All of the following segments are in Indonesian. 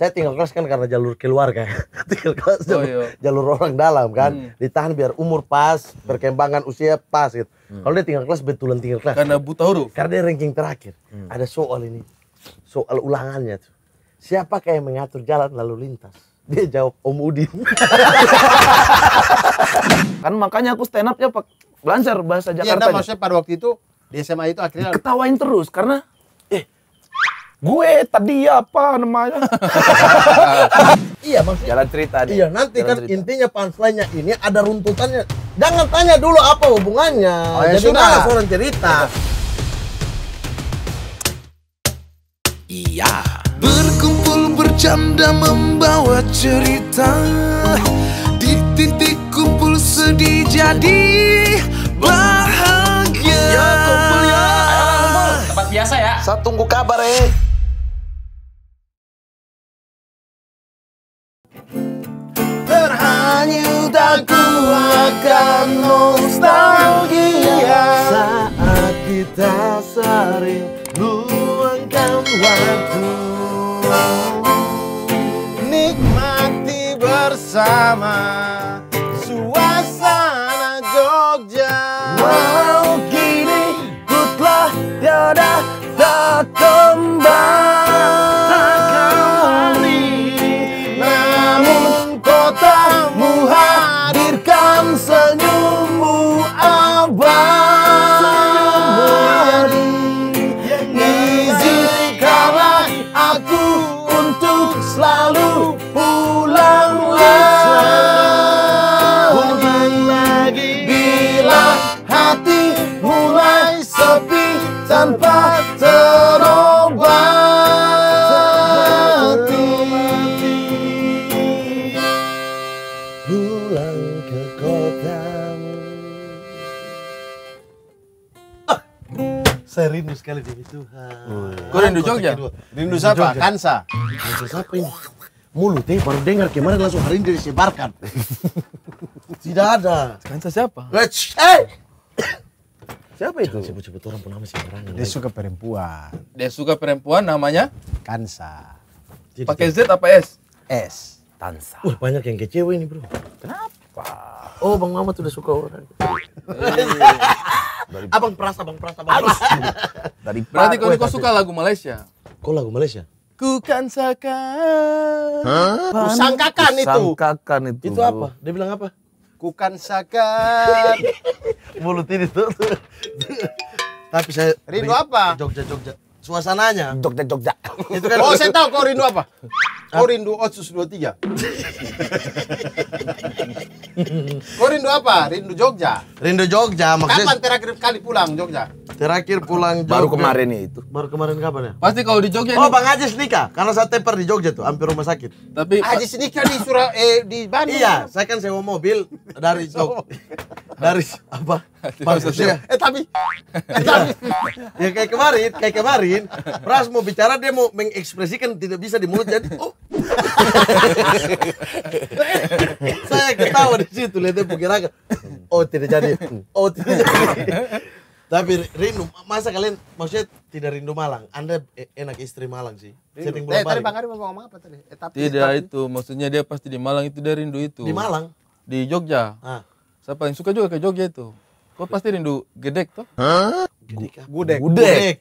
saya tinggal kelas kan karena jalur keluarga kan. tinggal kelas oh, jalur, oh, iya. jalur orang dalam kan hmm. ditahan biar umur pas perkembangan usia pas gitu hmm. kalau dia tinggal kelas betulan tinggal kelas karena buta huruf karena dia ranking terakhir hmm. ada soal ini soal ulangannya tuh siapakah yang mengatur jalan lalu lintas dia jawab Om Udin kan makanya aku stand ya pak lancar bahasa iya, Jakarta. ya, maksudnya pada waktu itu di SMA itu akhirnya ketawain terus karena gue tadi apa namanya iya maksudnya jalan cerita nih. iya nanti jalan kan cerita. intinya punchline-nya ini ada runtutannya jangan tanya dulu apa hubungannya oh, ya jadi sudah langsung cerita iya berkumpul bercanda membawa cerita di titik kumpul sedih jadi bahagia ya, saya tunggu kabar eh. Terhanyut aku akan nostalgia Saat kita sering luangkan waktu Nikmati bersama sekali demi Tuhan. Kau rindu Jogja? Rindu siapa? Kansa. Kansa siapa ini? Mulut eh, baru dengar kemarin langsung hari ini disebarkan. Tidak ada. Kansa siapa? Eh, eh! Siapa itu? Sebut-sebut orang pun nama sembarangan. Dia suka perempuan. Dia suka perempuan namanya? Kansa. Pakai Z apa S? S. Tansa. Wah, banyak yang kecewa ini, Bro. Kenapa? Wah. Oh, Bang Mamat udah suka orang. Iya. Abang perasa, Abang perasa, bang. Pras. Dari Berarti kau, suka lagu Malaysia? Kau lagu Malaysia? Ku kan sakan. Huh? Sangkakan itu. Sangkakan itu. Itu apa? Dia bilang apa? Ku kan sakan. Mulut ini tuh. Tapi saya Rindu apa? Jogja Jogja suasananya. Jogja Jogja. Itu kan. Oh, saya tahu kau rindu apa? Kau rindu Otsus 23. kau rindu apa? Rindu Jogja. Rindu Jogja maksudnya. Kapan terakhir kali pulang Jogja? Terakhir pulang Jogja. Baru kemarin itu. Baru kemarin kapan ya? Pasti kau di Jogja. Oh, ini... Bang Ajis nikah. Karena saya teper di Jogja tuh, hampir rumah sakit. Tapi Ajis nikah di Surah eh di Bandung. Iya, saya kan sewa mobil dari Jogja. Oh. dari apa? Maksudnya, eh tapi, eh tapi, ya kayak kemarin, kayak kemarin, Pras mau bicara dia mau mengekspresikan tidak bisa di mulut jadi, oh. saya ketawa di situ lihat dia agak. oh tidak jadi, oh tidak jadi. Tapi rindu, masa kalian maksudnya tidak rindu Malang? Anda e-, enak istri Malang sih. Sering bolak eh, balik. Eh, tadi Bang Ari mau ngomong apa tadi? Eh, tapi, tidak itu, maksudnya dia pasti di Malang itu dia rindu itu. Di Malang? Di Jogja. Ah. Saya paling suka juga ke Jogja itu. Kok pasti rindu gedek tuh? Hah? Gedek. Gudek. Gudek.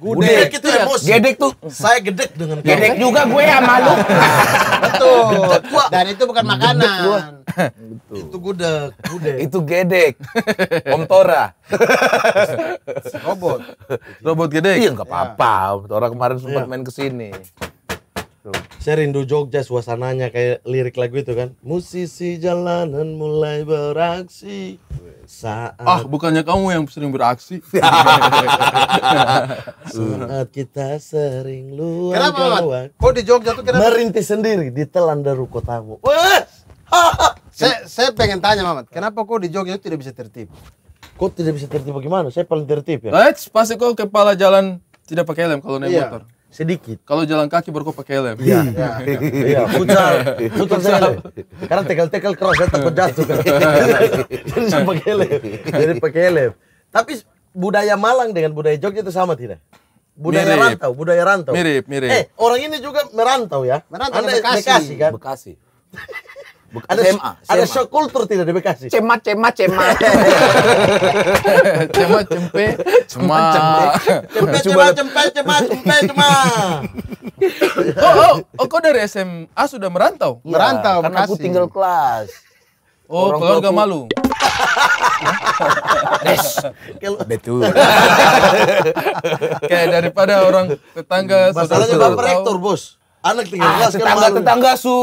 Gudek, itu emosi. Gedek tuh. Saya gedek dengan kamu. Gedek juga gue ya malu Betul. Dan itu bukan makanan. Betul. Itu gudeg, gudeg. itu gedek. Om Tora. Robot. Robot gedek. Iya gak apa-apa. Om Tora kemarin sempat iya. main kesini sini. Tuh. Gitu. Saya rindu Jogja suasananya kayak lirik lagu itu kan. Musisi jalanan mulai beraksi saat Ah, bukannya kamu yang sering beraksi? saat kita sering luar Kenapa, Mat? Kok di Jogja tuh kenapa? Merintis sendiri di telan kotamu. saya, saya pengen tanya, Mamat, kenapa kok di Jogja tidak bisa tertib? Kok tidak bisa tertib bagaimana? Saya paling tertib ya. Eh, pasti kok kepala jalan tidak pakai lem kalau naik iya. motor sedikit. Kalau jalan kaki baru kau pakai lem. Iya, iya. Iya, futsal, futsal saya Karena tekel-tekel keras saya takut jatuh kan. Jadi saya iya. pakai lem. Jadi pakai lem. Tapi budaya Malang dengan budaya Jogja itu sama tidak? Budaya mirip. rantau, budaya rantau. Mirip, mirip. Eh, orang ini juga merantau ya. Merantau Anda Bekasi. Bekasi kan? Bekasi ada, SMA, SMA. Ada shock culture tidak di Bekasi? Cemat, cemat, cemat. cemat, cempe, cema. Cempe, cema, cempe, cema, cempe, cema. oh, oh, oh, kau dari SMA sudah merantau? Ya, merantau, karena Bekasi. aku tinggal kelas. Oh, Orang keluarga aku... malu. Betul. Kayak daripada orang tetangga Masalahnya Bapak Rektor, Bos. Anak tinggal ah, kelas kan tetangga, Tetangga su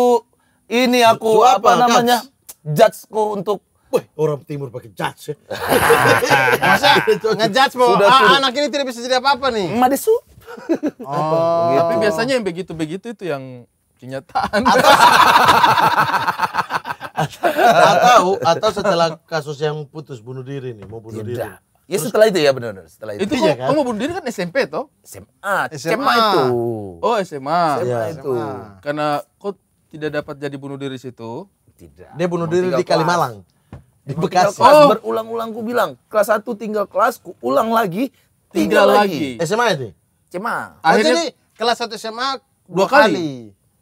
ini aku apa, apa namanya judgeku untuk Wih, orang timur pakai judge ya. Masa ngejudge mau sudah, ah, sudah. anak ini tidak bisa jadi apa-apa nih. Madesu. Oh, gitu. tapi biasanya yang begitu-begitu itu yang kenyataan. Atau, atau atau setelah kasus yang putus bunuh diri nih, mau bunuh Tidak. diri. Ya setelah itu ya benar-benar setelah itu. Itu iya kan? kamu bunuh diri kan SMP toh? SMA, SMA, SMA e itu. Oh SMA. SMA, SMA. itu. Karena kok tidak dapat jadi bunuh diri situ. Tidak. Dia bunuh diri di Kalimalang. Di Bekasi. Oh. Berulang-ulang ku bilang, kelas 1 tinggal kelas, ku ulang lagi, tinggal, lagi. lagi. SMA itu? SMA. Akhirnya jadi kelas 1 SMA dua kali. kali.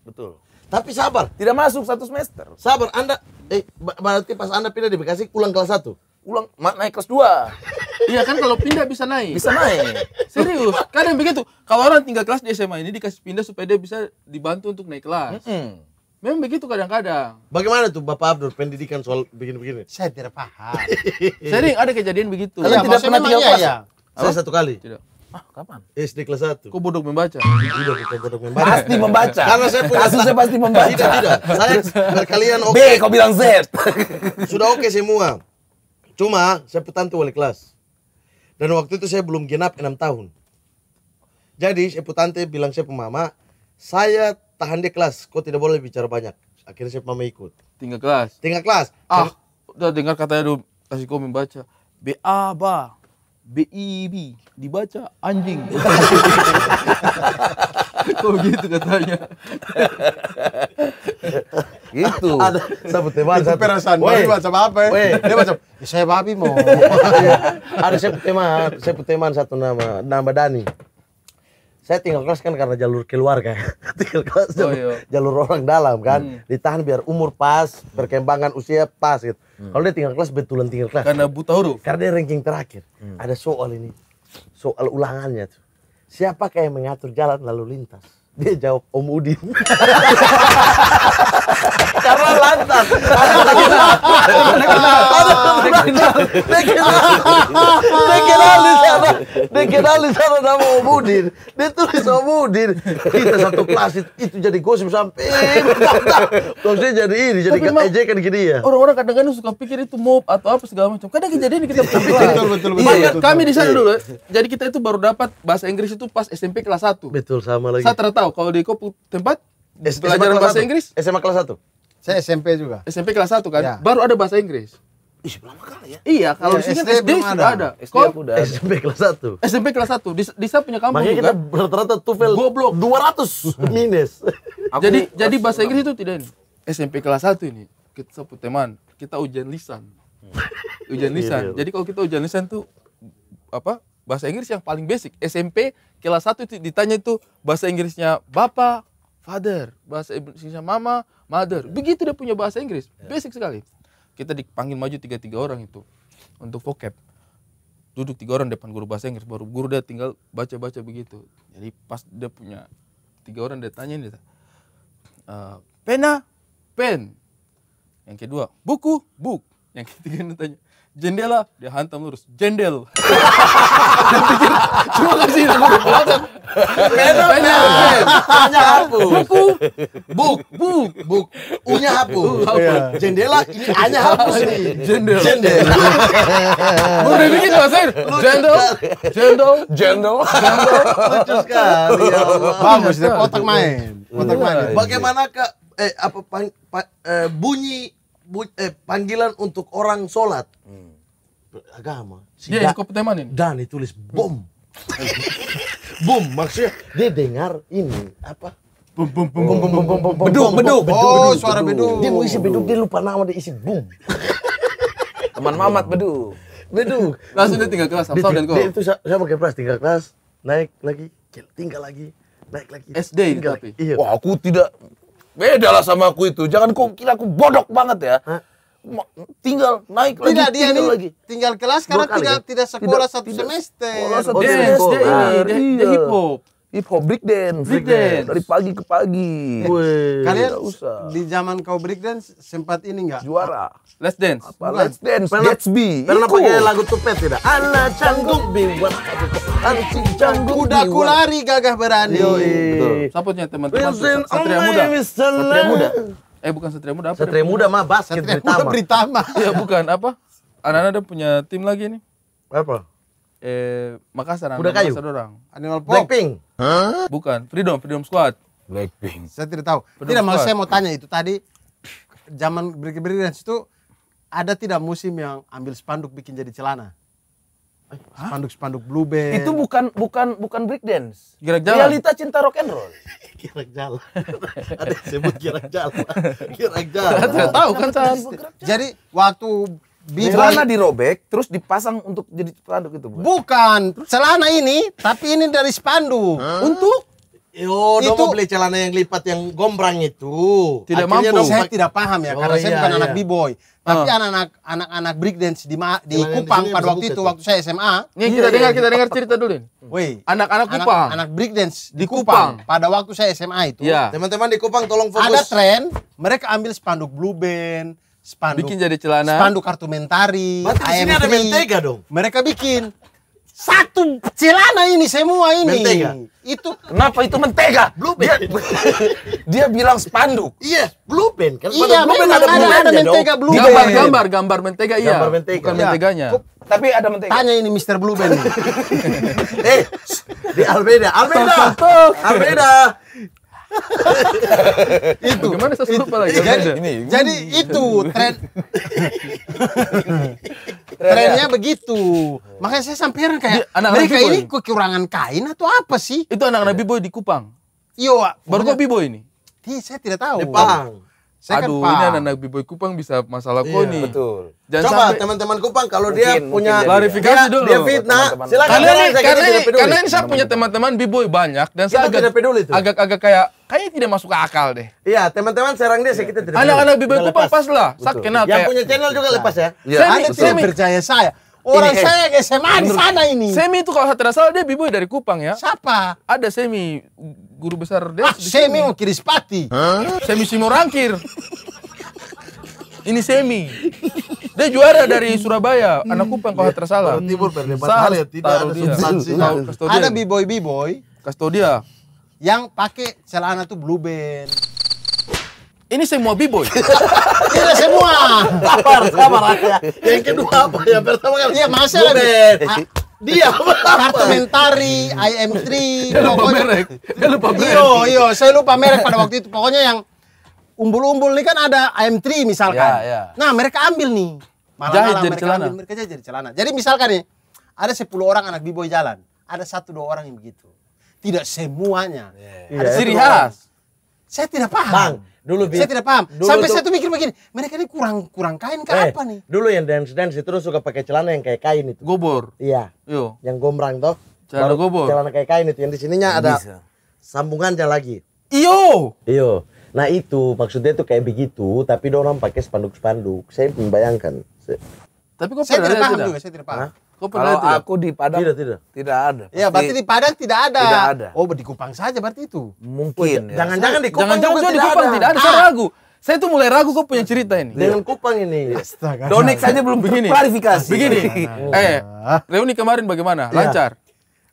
Betul. Tapi sabar, tidak masuk satu semester. Sabar, Anda eh berarti pas Anda pindah di Bekasi ulang kelas 1. Ulang naik kelas 2. Iya kan kalau pindah bisa naik. Bisa naik. Serius. Kadang begitu. Kalau orang tinggal kelas di SMA ini dikasih pindah supaya dia bisa dibantu untuk naik kelas. Mm -hmm. Memang begitu kadang-kadang. Bagaimana tuh Bapak Abdur pendidikan soal begini-begini? Saya tidak paham. Sering ada kejadian begitu. Kalian ya, tidak pernah tinggal kelas? Ya. Saya satu kali. Tidak. Ah, kapan? SD kelas 1. Kok bodoh membaca? Tidak, kita bodoh membaca. Pasti membaca. Karena saya punya Kasus saya pasti membaca. Tidak, tidak. Saya kalian oke. Okay. B, kau bilang Z. Sudah oke okay semua. Cuma saya tuh wali kelas. Dan waktu itu saya belum genap 6 tahun. Jadi saya putan bilang saya pemama, saya tahan dia kelas, kau tidak boleh bicara banyak. Akhirnya siapa mama ikut. Tinggal kelas. Tinggal kelas. Ah, udah dengar katanya dulu kasih kau membaca B A B B I B dibaca anjing. Kok gitu katanya? gitu. Ada sabut teman. Itu perasaan gue baca apa? Ya? Weh. Dia baca saya babi mau. Iya. Ada saya teman, saya teman satu nama, nama Dani saya tinggal kelas kan karena jalur keluarga kan. tinggal kelas oh, jalur, oh, iya. jalur orang dalam kan hmm. ditahan biar umur pas perkembangan usia pas gitu hmm. kalau dia tinggal kelas betulan tinggal kelas karena buta huruf karena dia ranking terakhir hmm. ada soal ini soal ulangannya tuh Siapa kayak mengatur jalan lalu lintas dia jawab Om Udin Karena lantas. Det kan aldrig säga, det kan aldrig säga nama Omudin. Kita satu kelas itu jadi gosip sampai Terusnya jadi ini, jadi ejekan ya. Orang-orang kadang-kadang suka pikir itu mob atau apa segala macam. Kadang kejadian kita iya. Kami di sana iya. dulu. Jadi kita itu baru dapat bahasa Inggris itu pas SMP kelas 1. Betul sama lagi. Saya tahu kalau di tempat S pelajaran bahasa 1? Inggris? SMA kelas 1? Saya SMP juga. SMP kelas 1 kan? Ya. Baru ada bahasa Inggris. Ih, lama kali ya. Iya, kalau ya, di sini SD, SD sudah ada. ada. SD Kok? udah ada. SMP kelas 1. SMP kelas 1. Di, di saya punya kampung Makanya juga. Makanya kita rata-rata TOEFL 200 minus. Aku jadi jadi bahasa Inggris itu tidak ini. SMP kelas 1 ini kita sebut teman, kita ujian lisan. Hmm. ujian iya, lisan. Iya. Jadi kalau kita ujian lisan tuh apa? Bahasa Inggris yang paling basic. SMP kelas 1 ditanya itu bahasa Inggrisnya Bapak, father, bahasa Indonesia mama, mother. Ya. Begitu dia punya bahasa Inggris, ya. basic sekali. Kita dipanggil maju tiga-tiga orang itu untuk vocab. Duduk tiga orang depan guru bahasa Inggris, baru guru dia tinggal baca-baca begitu. Jadi pas dia punya tiga orang dia tanya dia, uh, eh, pena, pen. Yang kedua, buku, book. Yang ketiga dia tanya, jendela dia hantam lurus jendel cuma kasih nama belakang pendel hanya hapu buku buk buk buk unya hapu iya. jendela ini hanya hapu nih. jendel jendel mau dibikin sih jendel jendel jendel lucu sekali ya bagus deh main kotak main bagaimana ke eh apa pan, pan, eh, bunyi eh, panggilan untuk orang sholat hmm. agama. Si dia Dan ditulis bom. bom maksudnya dia dengar ini apa? Bum, bum, bum, bum, bum, bum, bum, bum, beduk, beduk. Oh, suara beduk. Dia mau isi beduk, dia lupa nama, dia isi bum. Teman Mamat beduk. Beduk. Langsung dia tinggal kelas, dan itu saya pakai kelas, tinggal kelas, naik lagi, tinggal lagi, naik lagi. SD gitu tapi. Iya. Wah, aku tidak Beda lah sama aku itu. Jangan kau kira aku bodok banget ya. Hah? tinggal naik tidak, lagi dia tinggal nih, lagi tinggal kelas karena tidak, ya? tidak sekolah tidak, satu tidak semester sekolah satu semester dia, nah, dia, dia hip hop Hip hop break dance. Break ya, dance. Dari pagi ke pagi. Wih. Kalian usah. di zaman kau break dance sempat ini enggak? Juara. Let's dance. Apa? Bukan. Let's dance. Pernah, be. Pernah Iko. pakai lagu tupet tidak? Ala canggung biwat. Anjing canggung Udah kulari gagah berani. Yo, Betul. Sapotnya teman-teman. Satria muda. Satria muda. Eh bukan Satria muda apa? Satria muda mah basket Satria muda beritama. Iya bukan apa? Anak-anak ada punya tim lagi nih. Apa? eh Makassar Udah kayu? Makassar orang. Animal Pop. Blackpink. Huh? Bukan, Freedom, Freedom Squad. Blackpink. Saya tidak tahu. Freedom tidak mau saya mau tanya itu tadi zaman beri-beri dan situ ada tidak musim yang ambil spanduk bikin jadi celana? Eh, spanduk-spanduk blue band. Itu bukan bukan bukan break dance. Gerak jalan. Realita cinta rock and roll. gerak jalan. ada yang sebut gerak jalan. Gerak jalan. Tidak tahu kan. Jadi waktu di celana dirobek terus dipasang untuk jadi spanduk itu bukan? Bukan, celana ini tapi ini dari spanduk. huh? Untuk Yo, itu beli celana yang lipat yang gombrang itu. Tidak Akhirnya mampu. Saya tidak paham ya, oh, karena iya, saya bukan iya. anak b-boy. Tapi anak-anak anak-anak breakdance di di Kupang pada waktu itu, itu, waktu saya SMA. Nih kita iya, iya, dengar iya. kita dengar cerita dulu nih. Woi, anak-anak Kupang. Anak, anak breakdance di, di Kupang. Kupang pada waktu saya SMA itu. Iya. Teman-teman yeah. di Kupang tolong fokus. Ada tren, mereka ambil spanduk blue band, spanduk bikin jadi celana spanduk kartu mentari Berarti ada mentega dong mereka bikin satu celana ini semua ini mentega itu kenapa itu mentega blue band dia, dia bilang spanduk iya blue Pen. kan iya blue Pen ada, ada, ada mentega blue pen. gambar gambar gambar mentega iya gambar mentega. bukan iya. menteganya tapi ada mentega tanya ini Mr. Blue Band eh di Almeda Almeda Almeda itu. gimana saya lupa lagi? Jadi, ini, jadi itu tren. Trennya begitu. Makanya saya samperin kayak anak mereka ini kekurangan kain atau apa sih? Itu anak-anak B-boy di Kupang. Iya, baru kok B-boy ini. hi saya tidak tahu. Jepang. Saya kan Aduh, kan ini anak-anak B-boy Kupang bisa masalah iya, koni. Betul. Coba sampai... teman-teman Kupang kalau dia punya ya. klarifikasi dulu. Dia fitnah. Silakan karena, ini, karena, ini, karena ini saya punya teman-teman B-boy banyak dan saya agak agak-agak kayak kayaknya tidak masuk akal deh. Iya, teman-teman serang dia, saya kita tidak. Anak-anak B-boy Kupang pas lah. Saya kenal Yang punya channel juga iya. lepas ya. Saya tidak percaya saya. Orang ini, eh, saya eh, SMA di sana ini. Semi itu kalau saya tidak salah dia biboy dari Kupang ya. Siapa? Ada Semi guru besar dia. Ah, Semi mau Kirispati. Huh? Semi rangkir. ini Semi. Dia juara dari Surabaya, anak hmm. Kupang kalau tidak salah. Timur perdebatan ya tidak ada substansi. Ada Kastodia. Yang pakai celana tuh blue band. Ini semua b-boy. Tidak semua. Sabar, sabar ya. Yang kedua apa? Yang pertama kan Iya, masa masalah. Iya. Dia kartu mentari, IM3. Dia lupa pokoknya, merek. Dia lupa merek. Iyo, iyo, saya lupa merek pada waktu itu. Pokoknya yang umbul-umbul ini kan ada IM3 misalkan. Ya, ya. Nah, mereka ambil nih. Malah, jahit malah jadi mereka celana. Ambil, mereka jahit jadi celana. Jadi misalkan nih, ada 10 orang anak b-boy jalan. Ada satu dua orang yang begitu. Tidak semuanya. Yeah. Ada iya, ciri khas. Saya tidak paham. Bang, dulu saya tidak paham dulu sampai tuh, saya tuh mikir begini mereka ini kurang kurang kain ke eh, apa nih dulu yang dance dance itu suka pakai celana yang kayak kain itu gobor iya Yo. yang gombrang toh celana gobor celana kayak kain itu yang di sininya ada Bisa. sambungannya lagi iyo iyo nah itu maksudnya tuh kayak begitu tapi orang pakai spanduk spanduk saya membayangkan saya... tapi kok saya tidak paham juga saya tidak paham Hah? Kalau tidak? aku di Padang tidak tidak tidak ada. Iya, Pasti ya berarti di Padang tidak ada. Tidak ada. Oh di Kupang saja berarti itu. Mungkin. Ya. Jangan-jangan ya. di Kupang jangan, jangan, jangan di Kupang tidak ada. Saya ah. ragu. Saya tuh mulai ragu kok punya cerita ini. Dengan Kupang ini. Astaga. Donek saja belum begini. Klarifikasi. Begini. Nah. Eh, reuni kemarin bagaimana? Iya. Lancar.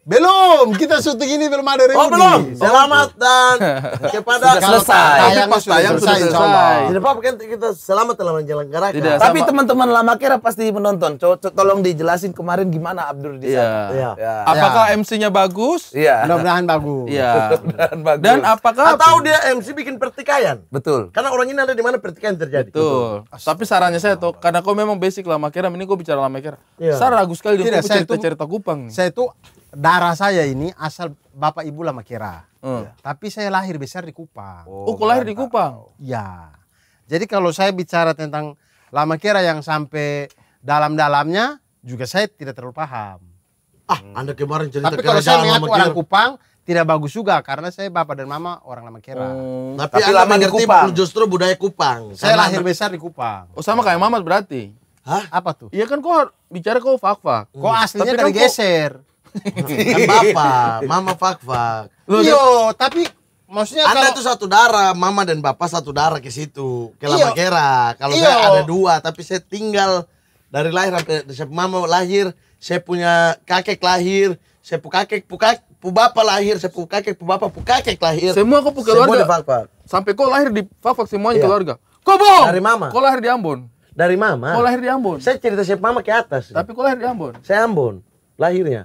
Belum, kita syuting ini belum ada Oh belum, selamat dan kepada sudah selesai. Tapi pas tayang sudah selesai. selesai. Tidak apa-apa kan kita selamat telah menjalankan Tidak, Tapi teman-teman lama kira pasti menonton. Co tolong dijelasin kemarin gimana Abdur di sana. Iya. iya. iya. Apakah iya. MC-nya bagus? Iya. Mudah-mudahan bagus. Iya. Mudah-mudahan bagus. Dan apakah atau dia MC bikin pertikaian? Betul. Karena orang ini ada di mana pertikaian terjadi. Betul. Tapi sarannya saya tuh, karena kau memang basic lama kira, ini kau bicara lama kira. Saya ragu sekali dengan cerita-cerita Kupang. Saya tuh darah saya ini asal bapak ibu lama kira. Hmm. Ya. Tapi saya lahir besar di Kupang. Oh, oh lahir di Kupang? Ya. Jadi kalau saya bicara tentang lama kira yang sampai dalam-dalamnya juga saya tidak terlalu paham. Ah, hmm. Anda kemarin cerita Tapi kalau saya mengaku orang Kupang, tidak bagus juga karena saya bapak dan mama orang lama kira. Oh. Hmm, tapi, tapi lama di Kupang. Justru budaya Kupang. Saya lahir besar di Kupang. Oh sama kayak mama berarti. Hah? Apa tuh? Iya kan kok bicara kau fak Hmm. Kok aslinya tapi dari kan geser. Kok, kan bapak, mama fak fak. Yo, tapi maksudnya Anda kalau... itu satu darah, mama dan bapak satu darah ke situ, ke iya. Lama Kera. Kalau Iyo. saya ada dua, tapi saya tinggal dari lahir sampai saya mama lahir, saya punya kakek lahir, saya pu kakek, pu kakek, pu bapak lahir, saya pu kakek, pu bapak, pu kakek lahir. Semua kau pu keluarga. Semua fak Sampai kau lahir di fak-fak semuanya iya. keluarga. Kau bohong. Dari mama. Kau lahir di Ambon. Dari mama. Kau lahir di Ambon. Saya cerita siapa mama ke atas. Tapi kau lahir di Ambon. Saya Ambon lahirnya.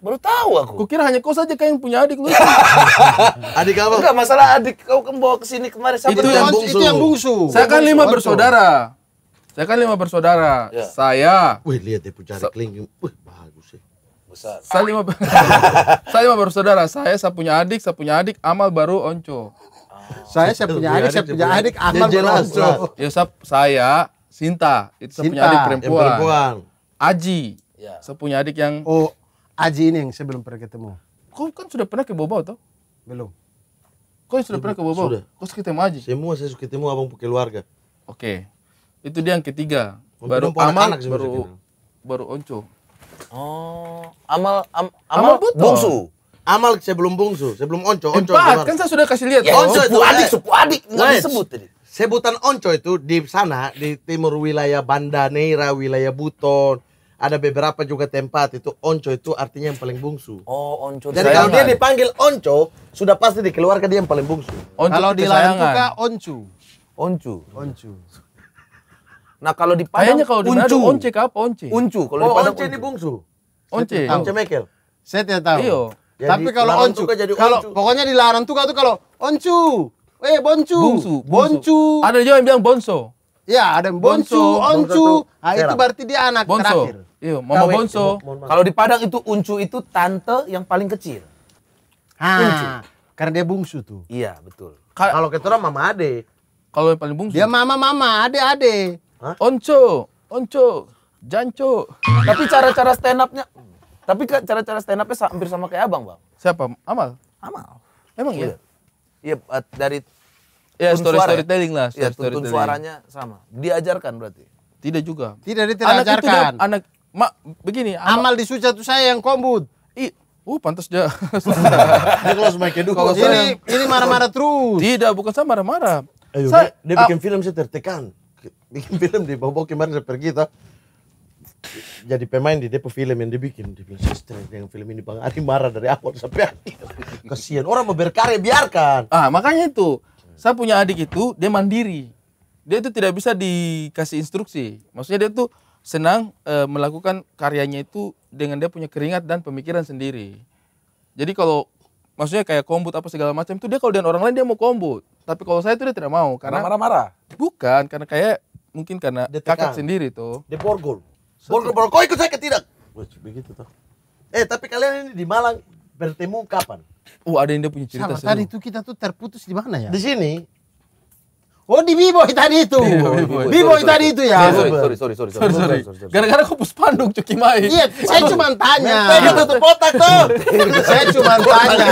Baru tahu aku. Kukira hanya kau saja yang punya adik lu. adik apa? Enggak masalah adik kau kan bawa ke sini kemarin sama itu yang bungsu. Itu yang bungsu. Saya kan lima bersaudara. Saya kan lima bersaudara. Ya. Saya. Wih, lihat dia punya Sa kelingking. Wih, bagus sih. Besar. Saya lima, saya lima bersaudara. Saya, saya punya adik, saya punya adik. Amal baru Onco. Oh. Saya, saya punya adik, saya punya adik. Amal baru Onco. Ya, saya, saya Sinta. Itu saya punya adik perempuan. Yang perempuan. Aji. Ya. Saya punya adik yang... Oh, Aji ini yang saya belum pernah ketemu. Kau kan sudah pernah ke Bobo toh? Belum. Kau yang sudah, pernah ke Bobo? Sudah. Kau ketemu Aji? Semua saya suka ketemu abang keluarga. Oke. Okay. Itu dia yang ketiga. baru Amal, anak -anak baru, baru Onco. Oh, Amal am, Amal, amal bungsu. Amal saya belum bungsu, saya belum onco. Eh, onco Empat, kan saya sudah kasih lihat. Ya, onco itu, adik, sepupu adik, nggak disebut tadi. Sebutan onco itu di sana di timur wilayah Banda Neira, wilayah Buton, ada beberapa juga tempat itu onco itu artinya yang paling bungsu. Oh, onco. Jadi kalau dia dipanggil onco, sudah pasti dikeluarkan dia yang paling bungsu. Onco kalau di Layang Tuka oncu. Oncu. Oncu. Nah, kalau di Padang kalau di Manado once apa once? Uncu. Kalau oh, di Padang once ini bungsu. Once. Once mekel. Saya tidak tahu. Iyo. Tapi kalau oncu, kalau pokoknya di Larang tuh kalau oncu, eh boncu, Bungsu boncu. Ada juga yang bilang bonso. Ya, ada bonsu, oncu. Ah, itu berarti dia anak bonso. terakhir. Iya, mama Kawin. bonso. Kalau di Padang itu uncu itu tante yang paling kecil. Ah, uncu. karena dia bungsu tuh. Iya, betul. Kalau kita orang mama ade. Kalau yang paling bungsu. Dia mama mama, ade ade. Hah? Onco, jancu Tapi cara-cara stand up tapi cara-cara stand up-nya hampir sama kayak Abang, Bang. Siapa? Amal. Amal. Emang iya? Iya, iya eh, dari Ya, story suara. Ya? storytelling lah. Iya, story ya, tuntun suaranya sama. Diajarkan berarti? Tidak juga. Tidak, dia tidak anak ajarkan. Itu, anak, mak, begini. Amal, amal di suci itu saya yang kombut. I, Oh, pantas dia. dia kalau semai nya Kalau ini, ini marah-marah terus. Tidak, bukan saya marah-marah. Ayo, saya, dia, dia ah, bikin uh, film saya tertekan. Bikin film di Bobo kemarin saya pergi tuh. Jadi pemain di depo film yang dibikin. Dia bilang, saya stres dengan film ini Bang Ari marah dari awal sampai akhir. kasihan orang mau berkarya biarkan. Ah, makanya itu saya punya adik itu dia mandiri dia itu tidak bisa dikasih instruksi maksudnya dia itu senang e, melakukan karyanya itu dengan dia punya keringat dan pemikiran sendiri jadi kalau maksudnya kayak kombut apa segala macam itu dia kalau dengan orang lain dia mau kombut tapi kalau saya itu dia tidak mau karena marah-marah bukan karena kayak mungkin karena dia kakak sendiri tuh dia borgol borgol borgol kok ikut saya ke tidak begitu tuh eh tapi kalian ini di Malang bertemu kapan Oh ada yang dia punya cerita Sama, Tadi itu kita tuh terputus di mana ya? Di sini. Oh di bibo tadi itu. Bibo tadi itu ya. Sorry sorry sorry sorry. sorry, sorry. Gara-gara pus puspanduk cuci main. Iya, saya cuma tanya. Saya tutup otak tuh. saya cuma tanya.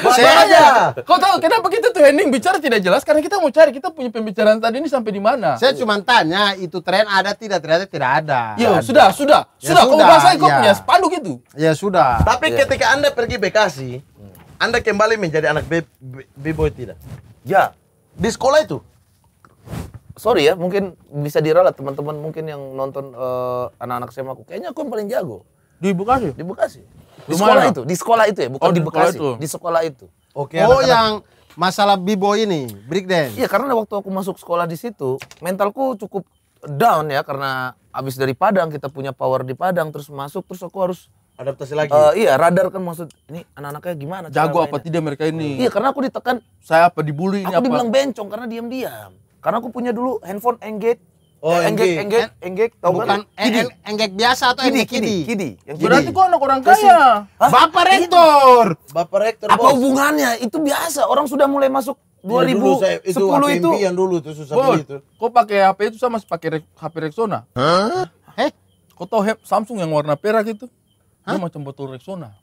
Gitu saya aja. Kau tahu kenapa kita tuh ending bicara tidak jelas karena kita mau cari kita punya pembicaraan tadi ini sampai di mana. Saya cuma tanya itu tren ada tidak ternyata tidak ada. Iya, sudah sudah. Ya sudah kau bahas kau iya. punya spanduk itu. Ya sudah. Tapi iya. ketika Anda pergi Bekasi, anda kembali menjadi anak b-boy tidak? Ya. Di sekolah itu? Sorry ya, mungkin bisa diralat teman-teman mungkin yang nonton anak eh, anak-anak SMA aku. Kayaknya aku yang paling jago. Di Bekasi? Di Bekasi. Di sekolah itu, di sekolah itu ya, bukan oh, di Bekasi. Itu. Di sekolah itu. Oke. Okay, oh, anak -anak. yang masalah b-boy ini, break dance. Iya, karena waktu aku masuk sekolah di situ, mentalku cukup down ya karena abis dari Padang kita punya power di Padang terus masuk terus aku harus adaptasi lagi. Uh, iya, radar kan maksud ini anak-anaknya gimana? Jago apa tidak mereka ini? Iya, karena aku ditekan. Saya apa dibully? Aku ini dibilang bencong karena diam-diam. Karena aku punya dulu handphone Engage. Oh, Engage, Engage, Engage, tahu Bukan kan? Bukan Engage biasa atau Engage Kidi? Kidi. Berarti kok anak orang kaya? Bapak rektor. Bapak rektor. Apa bos. hubungannya? Itu biasa. Orang sudah mulai masuk 2010 ya, dulu itu, itu yang dulu tuh susah Bol, Kok pakai HP itu sama pakai HP Rexona? Hah? Eh, kok tahu Samsung yang warna perak itu? Hah? Dia macam botol Rexona.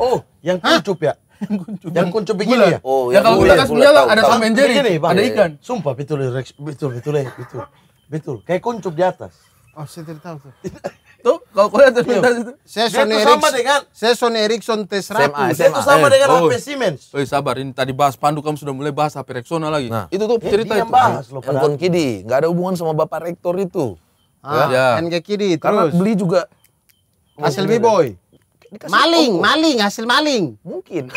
Oh, yang kuncup ya? yang kuncup. begini ya? Oh, ya, yang, kalau kita kasih nyala ada sama jeri, ada ikan. Sumpah betul Rex, betul betul eh, betul. Betul, kayak kuncup di atas. Oh, saya tidak tahu tuh. tuh, kalau kau lihat iya. itu. Saya Sony sama dengan saya Sony Ericsson T100. Saya itu eh, sama dengan HP eh, Siemens. Oi, sabar, ini tadi bahas Pandu kamu sudah mulai bahas HP Rexona lagi. Nah. Itu tuh cerita itu. Yang bahas loh, Kidi, enggak ada hubungan sama Bapak Rektor itu. Ah, ya. NK Kidi terus. Karena beli juga Oh, hasil B-boy. Maling, oh. maling, hasil maling. Mungkin.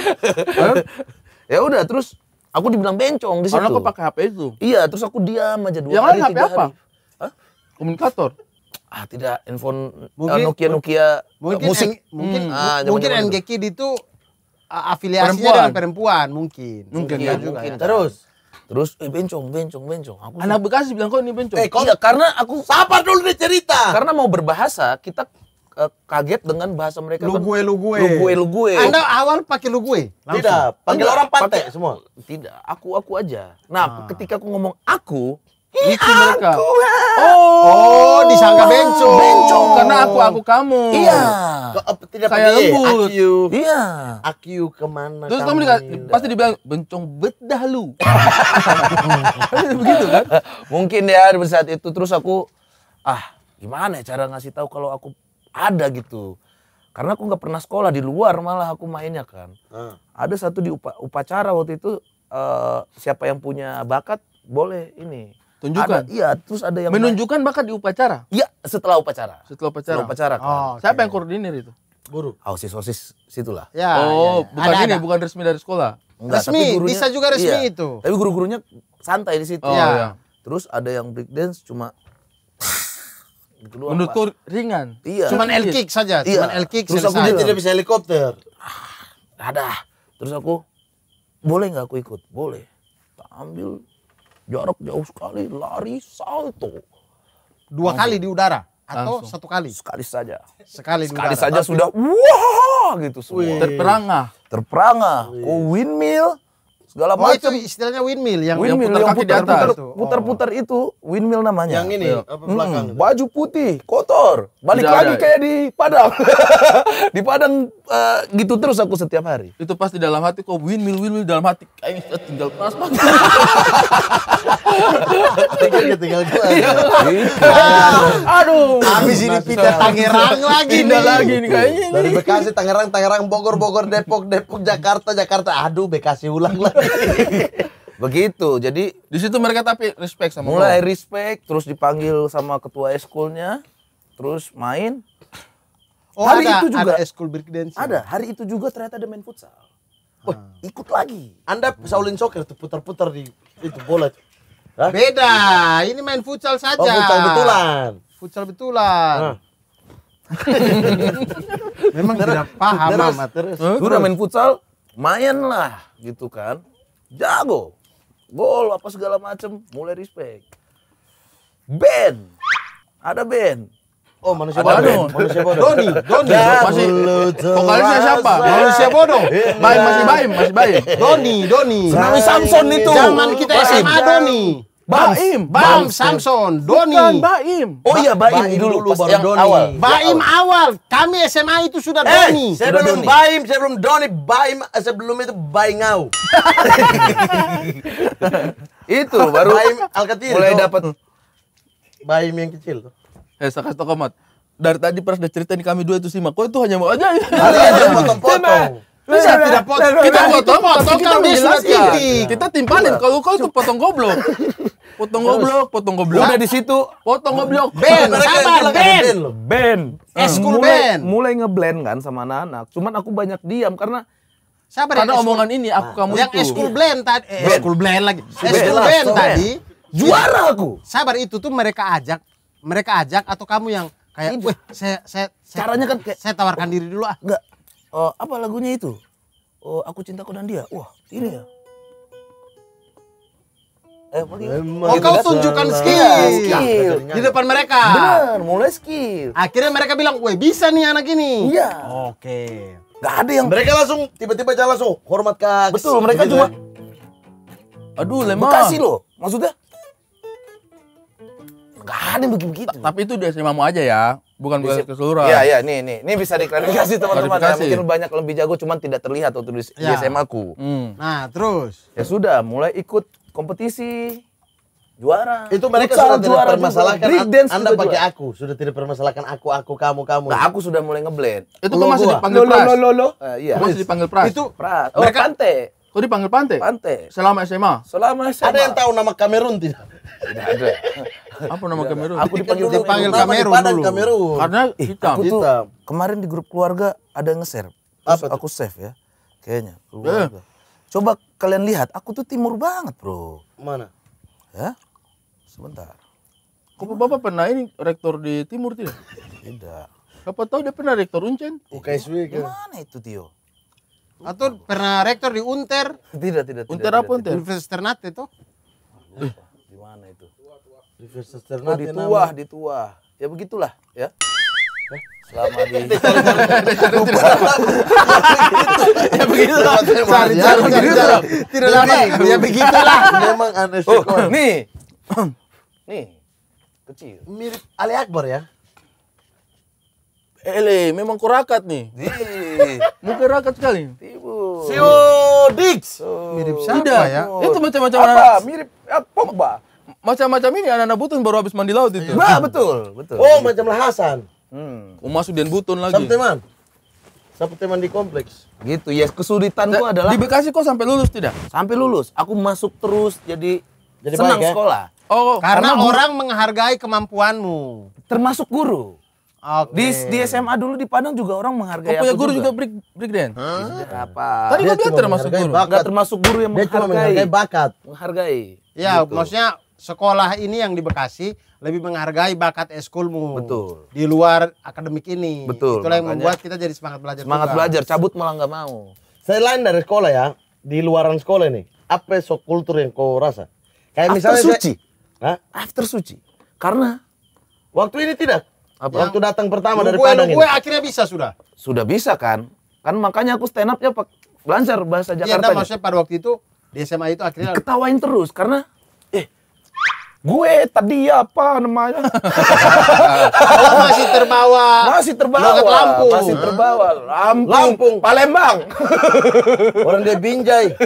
ya udah terus aku dibilang bencong di situ. Karena aku pakai HP itu. Iya, terus aku diam aja dua Yang hari, tiga apa? hari. Hah? Komunikator. Ah, tidak handphone eh, mungkin, Nokia Nokia eh, mungkin uh, musik. mungkin hmm. ah, mungkin NG itu afiliasinya perempuan. dengan perempuan mungkin. Mungkin, mungkin ya juga. Terus Terus eh bencong, bencong, bencong. Aku anak Bekasi bilang kok ini bencong. Eh, kok? Iya, karena aku sabar dulu nih cerita. Karena mau berbahasa, kita uh, kaget dengan bahasa mereka kan. lu gue lu gue lu gue lu gue anda awal pakai lu gue tidak panggil orang pantai semua tidak aku aku aja nah ah. ketika aku ngomong aku itu mereka. Aku, oh, oh, disangka bencong. Bencong karena aku aku kamu. Iya. Tidak kayak lembut. Aku. Iya. Aku kemana? Terus kamu dikata, pasti dibilang bencong bedah lu. Begitu kan? Mungkin ya di saat itu terus aku ah gimana ya cara ngasih tahu kalau aku ada gitu. Karena aku nggak pernah sekolah di luar malah aku mainnya kan. Hmm. Ada satu di upa, upacara waktu itu uh, siapa yang punya bakat boleh ini Tunjukkan. Ada, iya, terus ada yang menunjukkan naik. bahkan di upacara. Iya, setelah upacara. Setelah upacara. Setelah upacara. Oh, kan. Oh, siapa okay. yang koordinir itu? Guru. OSIS-OSIS situlah. Ya, oh, ya, ya. bukan ada, ini, ada. bukan resmi dari sekolah. Enggak, resmi, tapi gurunya, bisa juga resmi iya, itu. Tapi guru-gurunya santai di situ. Oh, ya. Iya. Terus ada yang break dance cuma gitu Menurutku ringan. Iya. Cuman iya. L kick saja, iya. cuman L kick. Terus aku tidak bisa helikopter. Ah, ada. Terus aku boleh nggak aku ikut? Boleh. Tak ambil jarak jauh sekali lari salto. Dua Langsung. kali di udara atau Langsung. satu kali? Sekali saja. Sekali di Sekali udara. saja Tapi... sudah wah gitu semua. Wih. Terperangah. Terperangah. Wih. Kau windmill segala oh, macam. istilahnya windmill yang windmill yang putar-putar putar, putar, putar, putar itu windmill namanya. Yang ini iya. apa Hmm, baju putih, kotor. Balik tidak lagi ada. kayak di Padang. di Padang uh, gitu terus aku setiap hari. Itu pasti dalam hati kok windmill windmill dalam hati kayak tinggal pas iya. Iya. Aduh. Habis ini pindah Tangerang lagi. nih. lagi nih kayaknya. Dari Bekasi Tangerang Tangerang Bogor Bogor Depok Depok Jakarta Jakarta. Aduh Bekasi ulang lagi. Begitu. Jadi di situ mereka tapi respect sama Mulai gua. respect, terus dipanggil sama ketua eskulnya, terus main. Oh, hari ada, itu juga ada eskul Ada. Hari itu juga ternyata ada main futsal. Wah, oh, ikut lagi. Anda saulin soccer tuh putar-putar di itu bola. Hah? Beda, ini main futsal saja. Oh, futsal betulan. Futsal betulan. Nah. Memang tidak paham terus, amat. Terus. Gue main futsal, main lah gitu kan jago gol apa segala macem mulai respect Ben, ada Ben. Oh manusia bodoh. Manusia bodoh. Doni, Doni. masih vokalisnya siapa? Manusia bodoh. Baik masih baik, masih baik. Doni, Doni. Nabi Samson itu. Zaman kita SMA Doni. Baim, Bang Samson, Doni. Bukan Baim. Oh iya Baim, Baim dulu, dulu baru yang Doni. awal. Baim ya, awal. Kami SMA itu sudah eh, Doni. Saya belum Doni. Baim, saya belum Doni, Baim sebelum itu Baingau. itu baru Baim Alkatir. Mulai dapat Baim yang kecil tuh. Eh, sakas tokomat. Dari tadi pernah udah ceritain kami dua itu simak. Kok itu hanya mau aja. Kalian iya, iya, iya. potong-potong. Bisa tidak potong. Kita potong-potong kalau dia sudah Kita timpalin kalau kau itu potong goblok. potong goblok, potong goblok. Udah di situ, potong nah, goblok. Ben, sabar, Ben. Ben. Eskul eh, hmm. Ben. Mulai ngeblend kan sama anak-anak. Cuman aku banyak diam karena Sabar ya, Karena eh, omongan ini aku kamu yang itu. Eh, blend tadi, eh, school blend lagi. School blend tadi. Juara aku. Sabar itu tuh mereka ajak, mereka ajak atau kamu yang kayak, weh, saya, saya, caranya kan kayak, saya tawarkan diri dulu ah. Enggak. Oh, apa lagunya itu? Oh, aku cintaku dan dia. Wah, ini ya. Eh, oh kau tunjukkan skill. Iya, skill. Di iya. depan mereka. Benar, mulai skill. Akhirnya mereka bilang, weh bisa nih anak ini. Iya. Oke. Gak ada yang. Mereka langsung tiba-tiba jalan langsung hormat kak. Betul, mereka juga. Gitu. cuma. Aduh lemah. Bekasi loh, maksudnya. Gak ada yang begitu. Tapi itu di SMA mau aja ya, bukan bukan keseluruhan. Iya iya, nih nih, ini bisa diklarifikasi teman-teman. Ya, mungkin banyak lebih jago, cuman tidak terlihat waktu di, ya. di SMA ku. Hmm. Nah terus. Ya sudah, mulai ikut kompetisi juara. Itu mereka sudah tidak permasalahkan. Anda pakai juara. aku, sudah tidak permasalahkan aku, aku, kamu, kamu. Nah, aku sudah mulai ngeblend. Itu kok masih dipanggil Pras? Lo, lo, lo, Uh, iya. Kok masih dipanggil Pras? Itu Pras. Oh, mereka... Pante. Kok dipanggil Pante? Pante. Selama SMA? Selama SMA. Ada yang tahu nama Kamerun tidak? Tidak ada. Apa nama Kamerun? Aku dipanggil, dulu, dipanggil Kamerun dulu. Kamerun. Karena hitam. Aku tuh, hitam. kemarin di grup keluarga ada yang nge-share. Apa aku save ya. Kayaknya. Eh. Keluarga. Coba kalian lihat, aku tuh timur banget, Bro. Mana? Ya? Sebentar. Kok Bapak pernah ini rektor di timur tidak? tidak. Apa tahu dia pernah rektor Uncen? UKSW kan. Mana itu, Tio? Atau pernah rektor di Unter? Tidak, tidak, tidak. Unter tidak, apa Unter? Universitas Ternate itu. Di mana itu? Universitas oh, Ternate. Oh, di tua di tua. Ya begitulah, ya selama di ya gitu. begitu lah cari cari begitu lah tidak lama ya begitu memang aneh oh, nih nih kecil mirip Ali Akbar ya Ele, eh, memang kurakat nih. Muka rakat sekali. Tibu. Sio Dix. Oh. Mirip siapa Tidak. ya? Itu macam-macam apa? Mirip ya, Pogba. Macam-macam ini anak-anak butun baru habis mandi laut itu. Ya, betul, betul. Oh, macam lahasan. Hmm. masuk dan Butun lagi. Sampai teman. Sampai teman di kompleks. Gitu ya. Kesulitan gua adalah di Bekasi kok sampai lulus tidak? Sampai lulus. Aku masuk terus jadi, jadi senang baik, ya? sekolah. Oh, oh karena, karena orang menghargai kemampuanmu. Termasuk guru. Okay. Di, di SMA dulu di Padang juga orang menghargai Kau oh, punya guru juga, juga break, break dance? Hmm? Iya, Apa? Tadi gue bilang termasuk guru. Bakat. Gak termasuk guru yang menghargai. Dia cuma menghargai bakat. Menghargai. Ya, gitu. maksudnya sekolah ini yang di Bekasi lebih menghargai bakat eskulmu. Betul. Di luar akademik ini. Betul. Itulah yang membuat kita jadi semangat belajar. Semangat juga. belajar, cabut malah nggak mau. Selain dari sekolah ya, di luaran sekolah ini, apa sok kultur yang kau rasa? Kayak After misalnya suci. Saya, After suci. Karena waktu ini tidak. Apa? waktu datang pertama dari gue Gue akhirnya bisa sudah. Sudah bisa kan? Kan makanya aku stand up pak lancar bahasa iya, Jakarta. Iya, maksudnya pada waktu itu di SMA itu akhirnya ketawain terus karena gue tadi apa namanya oh, masih terbawa masih terbawa Lampung masih terbawa Lampung, Lampung. Palembang orang dia binjai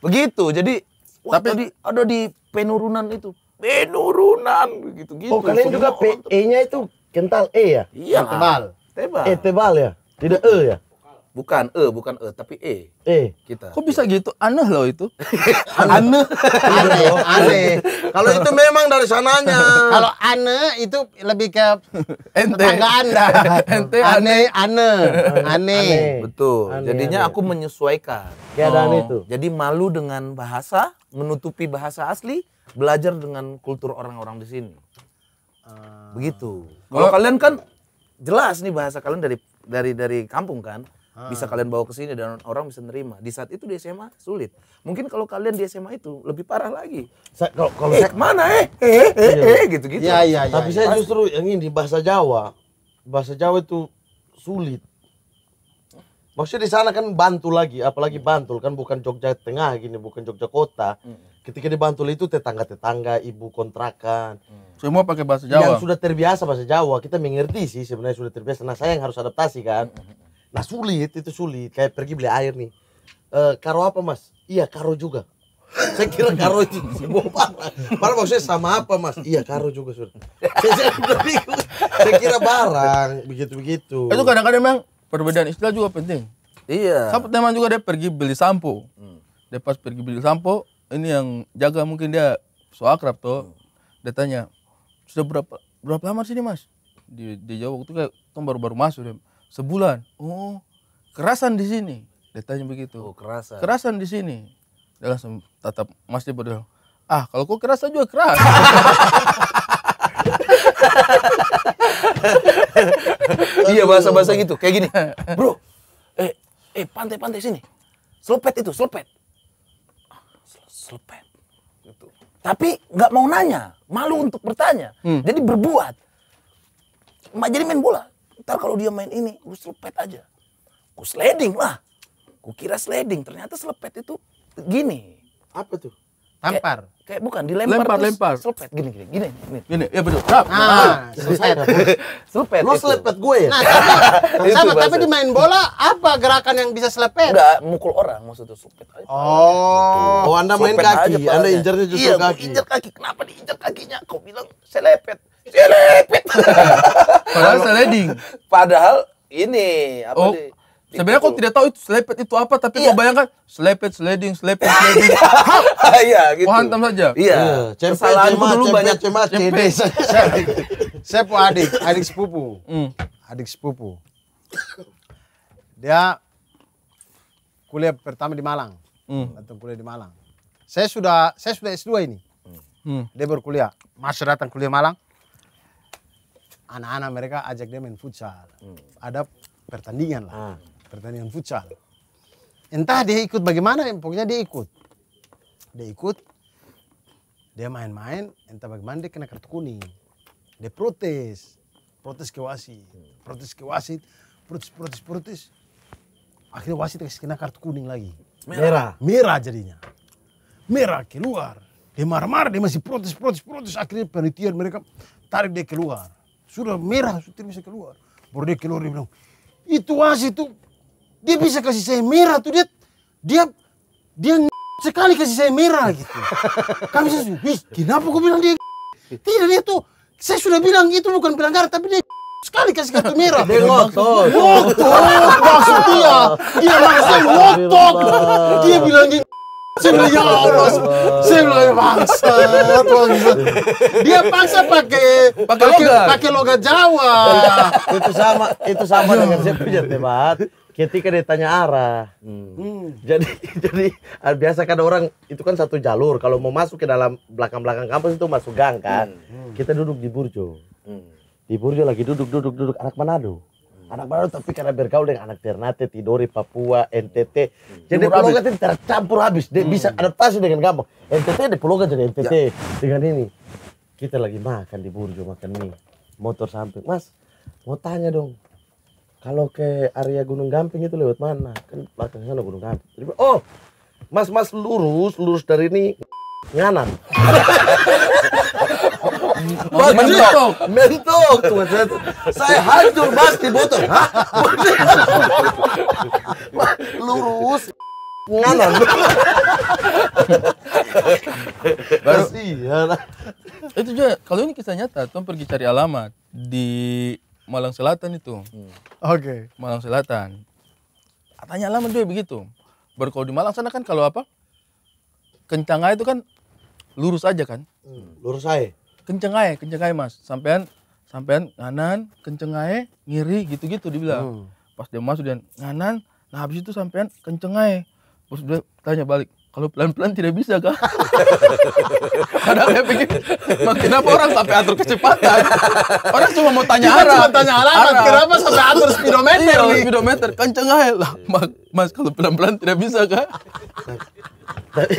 begitu jadi wah, tapi tadi ada di penurunan itu penurunan begitu gitu oh kalian juga PE nya itu kental E ya iya tebal tebal E tebal ya tidak E ya Bukan e, bukan e, tapi e. E. Kita. Kok bisa gitu? Aneh loh itu. aneh. aneh. aneh. Kalau itu memang dari sananya. Kalau aneh itu lebih ke tetangga Anda. Ente aneh, aneh. Aneh. Betul. Ane, Jadinya aku menyesuaikan. Keadaan oh. itu. Jadi malu dengan bahasa, menutupi bahasa asli, belajar dengan kultur orang-orang di sini. Ah. Begitu. Kalau kalian kan jelas nih bahasa kalian dari dari dari kampung kan hmm. bisa kalian bawa ke sini dan orang bisa nerima. Di saat itu di SMA sulit. Mungkin kalau kalian di SMA itu lebih parah lagi. Saya, kalau kalau eh, saya, mana eh eh eh, iya. eh eh, gitu-gitu. Iya, iya, iya, Tapi ya, saya justru yang ini bahasa Jawa. Bahasa Jawa itu sulit. Maksudnya di sana kan bantu lagi, apalagi hmm. Bantul kan bukan Jogja Tengah gini, bukan Jogja Kota. Hmm. Ketika di Bantul itu tetangga-tetangga, ibu kontrakan. Hmm. Semua pakai bahasa Jawa. Yang sudah terbiasa bahasa Jawa, kita mengerti sih sebenarnya sudah terbiasa. Nah saya yang harus adaptasi kan. Hmm. hmm, hmm. Nah sulit itu sulit kayak pergi beli air nih. Uh, karo apa mas? Iya karo juga. Saya kira karo itu barang, Barang maksudnya sama apa mas? Iya karo juga sudah. Saya, kira barang begitu begitu. Itu kadang-kadang memang perbedaan istilah juga penting. Iya. Sampai teman juga dia pergi beli sampo. Hmm. Dia pas pergi beli sampo, ini yang jaga mungkin dia so akrab tuh. Hmm. Dia tanya, sudah berapa berapa lama sini mas? Di, di Jawa waktu kayak kan baru-baru masuk dia Sebulan. Oh, kerasan di sini. Dia tanya begitu. Oh, kerasan. Kerasan di sini. Dia langsung tatap Mas dia Ah, kalau kau kerasa juga keras. iya bahasa-bahasa gitu kayak gini bro eh eh pantai-pantai sini selepet itu selepet selepet gitu. tapi nggak mau nanya malu untuk bertanya hmm. jadi berbuat jadi main bola Ntar kalau dia main ini, gue selepet aja. Gue sledding lah. kukira kira sliding, ternyata selepet itu gini. Apa tuh? Tampar. Kayak, kayak bukan dilempar lempar, terus lempar. selepet gini gini gini gini. Gini, ya betul. Nah, nah selepet. selepet. Lo selepet gue ya? Nah, sama, sama tapi di main bola apa gerakan yang bisa selepet? Enggak, mukul orang maksudnya selepet aja. Oh, oh Anda main kaki, aja, Anda injernya justru iya, kaki. Iya, injer kaki. Kenapa diinjer kakinya? Kau bilang selepet Iya, padahal sliding. Padahal ini apa oh. Di, Sebenarnya aku tidak tahu itu selepet itu apa, tapi iya. kau bayangkan selepet, sliding, selepet, sliding. Iya. iya, gitu. Kau hantam saja. Iya. Kesalahan iya, Kesalahanku dulu banyak. Cema, cemas. Saya pun adik, adik sepupu. Mm. Adik sepupu. Dia kuliah pertama di Malang. Mm. kuliah di Malang. Saya sudah saya sudah S2 ini. Hmm. Dia berkuliah. Masih datang kuliah Malang anak-anak mereka ajak dia main futsal. Hmm. Ada pertandingan lah, hmm. pertandingan futsal. Entah dia ikut bagaimana, pokoknya dia ikut. Dia ikut, dia main-main, entah bagaimana dia kena kartu kuning. Dia protes, protes ke wasit, protes ke wasit, protes, protes, protes. Akhirnya wasit kena kartu kuning lagi. Merah. Merah jadinya. Merah keluar. Dia marah-marah, dia masih protes, protes, protes. Akhirnya penelitian mereka tarik dia keluar. Sudah merah, sudah bisa keluar. Baru dia keluar, dia bilang, itu asi itu, dia bisa kasih saya merah tuh, dia, dia, dia sekali kasih saya merah gitu. Kami saya, wih, kenapa kau bilang dia Tidak, dia tuh, saya sudah bilang itu bukan pelanggaran, tapi dia sekali kasih kartu merah. Dia ngotot. Ngotot, maksudnya. Dia langsung ngotot. Dia bilang gitu Sim ya Allah. Sim lagi paksa, Dia paksa pakai pakai logat, pakai logat Jawa. itu sama, itu sama dengan saya punya tempat. Ketika ditanya arah, hmm. jadi jadi ah, biasa kan orang itu kan satu jalur. Kalau mau masuk ke dalam belakang-belakang kampus itu masuk gang kan. Hmm. Kita duduk di burjo. Hmm. Di burjo lagi duduk duduk duduk anak Manado anak baru tapi karena bergaul dengan anak Ternate, Tidore, Papua, NTT. Hmm. Jadi pulau ini tercampur habis, dia hmm. bisa adaptasi dengan gampang. NTT di pulau jadi NTT ya. dengan ini. Kita lagi makan di Burjo, makan mie. Motor sampai. Mas, mau tanya dong. Kalau ke area Gunung Gamping itu lewat mana? Kan belakang sana Gunung Gamping. Jadi, oh, mas mas lurus, lurus dari ini nganan. Oh, mentok. Mentok. teman Saya hancur pasti di botol. Lurus. Nganan. Baru Itu juga kalau ini kisah nyata, tuh pergi cari alamat di Malang Selatan itu. Hmm. Oke. Okay. Malang Selatan. Tanya alamat dia begitu. Baru kalau di Malang sana kan kalau apa? Kencang itu kan lurus aja kan? Hmm, lurus aja kenceng aja, kenceng aja mas. Sampean, sampean nganan, kenceng aja, ngiri gitu-gitu dibilang. Hmm. Pas dia masuk dia nganan, nah habis itu sampean kenceng aja. Terus dia tanya balik, kalau pelan-pelan tidak bisa kak Kadang saya pikir kenapa orang sampai atur kecepatan orang cuma mau tanya arah cuma tanya arah. arah. kenapa sampai atur speedometer iya, nih speedometer kenceng aja lah mas, kalau pelan-pelan tidak bisa kak tapi,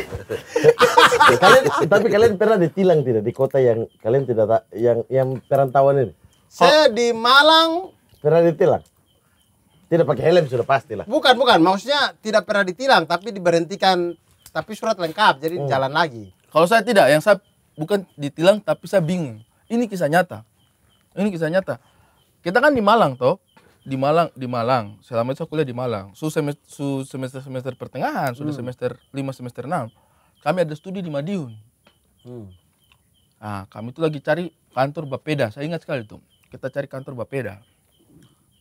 kalian, tapi kalian pernah ditilang tidak di kota yang kalian tidak tak yang yang perantauan ini saya oh. di Malang pernah ditilang tidak pakai helm sudah pasti lah. Bukan, bukan. Maksudnya tidak pernah ditilang, tapi diberhentikan tapi surat lengkap jadi oh. jalan lagi. Kalau saya tidak, yang saya bukan ditilang tapi saya bingung. Ini kisah nyata. Ini kisah nyata. Kita kan di Malang toh, di Malang di Malang. Selama itu saya kuliah di Malang. Su semester su semester semester pertengahan, hmm. sudah semester lima semester enam. Kami ada studi di Madiun. Hmm. Nah, kami itu lagi cari kantor Bapeda. Saya ingat sekali itu. Kita cari kantor Bapeda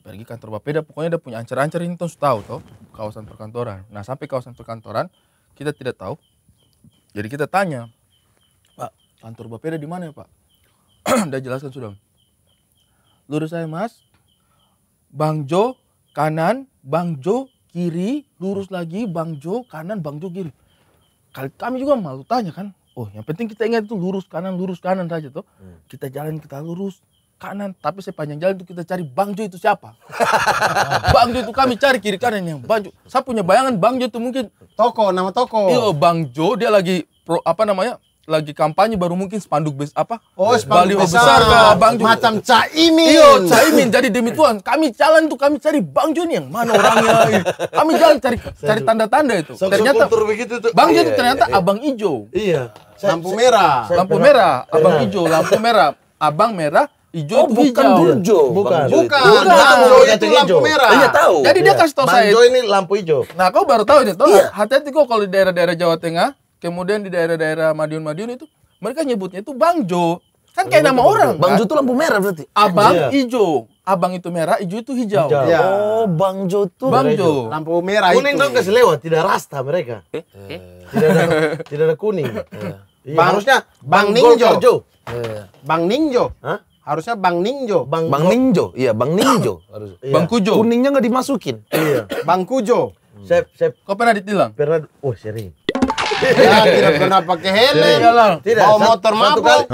pergi kantor Bapeda pokoknya dia punya ancar-ancar ini tuh tahu toh kawasan perkantoran nah sampai kawasan perkantoran kita tidak tahu jadi kita tanya pak kantor bapeda di mana ya pak udah jelaskan sudah lurus saya mas bang Jo kanan bang Jo kiri lurus lagi bang Jo kanan bang Jo kiri kali kami juga malu tanya kan oh yang penting kita ingat itu lurus kanan lurus kanan saja tuh hmm. kita jalan kita lurus kanan tapi sepanjang jalan itu kita cari Bang Jo itu siapa Bang Jo itu kami cari kiri kanan yang Bang Jo saya punya bayangan Bang Jo itu mungkin toko nama toko iya Bang Jo dia lagi pro, apa namanya lagi kampanye baru mungkin spanduk bes apa oh spanduk besar, besar, Bang Jo macam Caimin iyo Caimin jadi demi Tuhan kami jalan tuh kami cari Bang Jo nih yang mana orangnya iya. kami jalan cari cari tanda-tanda itu Sok ternyata begitu tuh. Bang Jo iya, itu ternyata iya, iya. Abang Ijo iya lampu merah lampu merah Abang Ijo lampu merah Abang merah Ijo oh, bukan hijau. Durjo. Bukan. Bukan. Bukan. itu lampu merah. Iya tahu. Jadi dia kasih tahu saya. Bukan. ini lampu hijau. Nah, kau baru tahu Bukan. Iya. Hati-hati kok kalau di daerah-daerah Jawa Tengah, kemudian di daerah-daerah Madiun-Madiun itu mereka nyebutnya itu Bangjo. Kan kayak iya, nama orang. Bangjo kan? itu lampu merah berarti. Abang iya. hijau. Abang itu merah, hijau itu hijau. hijau. Ya. Oh, Bang Jo tuh. Bang Jo. Lampu merah kuning itu. Kuning dong kasih lewat, tidak rasta mereka. Eh? eh. eh tidak ada tidak ada kuning. Bang, harusnya Bang, Bang Ninjo. Bang Ninjo. Hah? Harusnya Bang Ningjo Bang, Bang Ninjo. Iya, Bang Ningjo harus Iya. Bang Kujo. Kuningnya nggak dimasukin. iya. Bang Kujo. Hmm. Sep, Sep. Kau pernah ditilang? Pernah. Oh, sering. ya, tidak pernah pakai helm. Tidak. Bawa motor mabuk.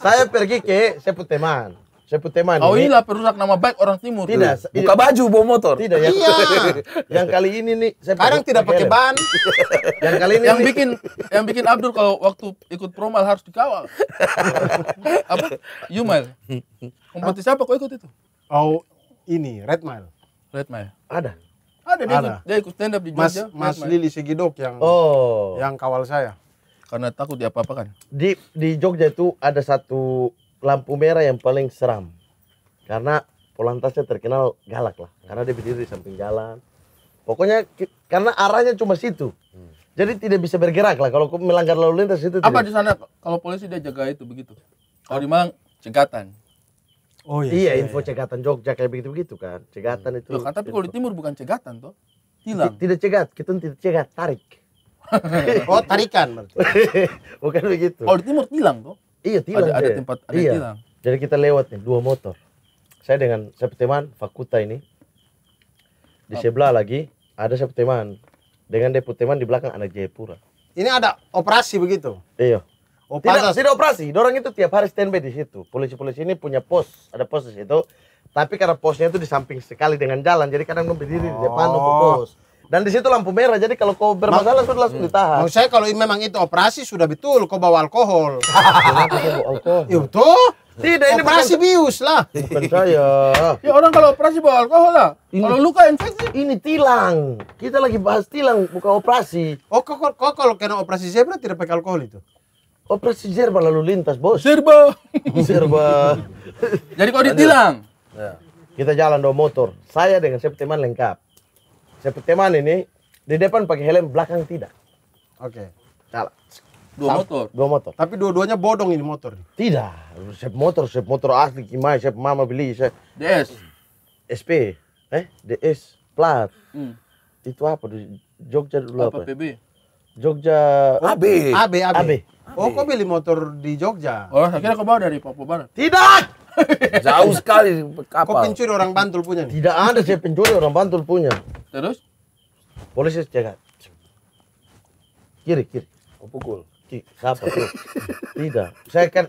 Saya pergi ke Seput teman. Seputemani. Oh inilah perusak nama baik orang timur. Tidak. Iya. Buka baju bawa motor. Tidak. ya. iya. yang kali ini nih. Saya Sekarang tidak pakai ban. yang kali ini. Yang nih. bikin yang bikin Abdul kalau waktu ikut promal harus dikawal. apa? Yumail. Kompetisi apa kok ikut itu? Oh ini Red Mile. Red Mile. Ada. Ada dia, Ada. Ikut, dia ikut stand up di Jogja. Mas, Mas Lili Sigidok yang oh. yang kawal saya. Karena takut apa apa kan? Di di Jogja itu ada satu lampu merah yang paling seram karena Polantasnya terkenal galak lah karena dia berdiri di samping jalan pokoknya karena arahnya cuma situ hmm. jadi tidak bisa bergerak lah kalau melanggar lalu lintas itu apa di sana kalau polisi dia jaga itu begitu kalau di Malang cegatan oh iya iya, iya info iya. cegatan Jogja kayak begitu begitu kan cegatan hmm. itu Loh, tapi kalau di timur bukan cegatan tuh tidak tidak cegat kita tidak cegat tarik oh tarikan bukan begitu kalau di timur hilang tuh. Iya, tilang. Ada, ada tempat ada iya. tilang. Jadi kita lewat nih dua motor. Saya dengan saya teman Fakuta ini. Di oh. sebelah lagi ada saya teman dengan deput teman di belakang anak Jayapura. Ini ada operasi begitu? Iya. Oh, tidak, tidak operasi. Dorang itu tiap hari standby di situ. Polisi-polisi ini punya pos, ada pos di situ. Tapi karena posnya itu di samping sekali dengan jalan, jadi kadang oh. berdiri di depan untuk pos. Dan di situ lampu merah. Jadi kalau kau bermasalah sudah langsung ditahan. Maksud saya kalau memang itu operasi sudah betul kau bawa alkohol. Iya Ya betul. Tidak, ini operasi bukan, bius lah. Bukan saya. Ya orang kalau operasi bawa alkohol lah. Kalau luka infeksi. Ini tilang. Kita lagi bahas tilang, bukan operasi. Oh, kok, kok, kok kalau kena operasi zebra tidak pakai alkohol itu? Operasi zebra lalu lintas, bos. Zebra. Zebra. Jadi kau ditilang? Ya. Kita jalan dua motor. Saya dengan saya teman lengkap. Seperti teman ini di depan pakai helm, belakang tidak. Oke. Okay. Salah. Dua motor. Dua motor. Tapi dua-duanya bodong ini motor. Tidak. Sep motor, sep motor asli Kimai, sep mama beli, sep DS. SP. Eh, DS plat. Hmm. Itu apa di Jogja dulu apa? apa? PB. Jogja AB. AB. AB. AB. Oh, kok beli motor di Jogja? Oh, saya kira kau bawa dari Papua Barat. Tidak. Jauh sekali kapal. Kok pencuri orang Bantul punya nih? Tidak ada sih pencuri orang Bantul punya. Terus? polisi saya Kiri, kiri. Kau oh, pukul. siapa Tidak. Saya kan,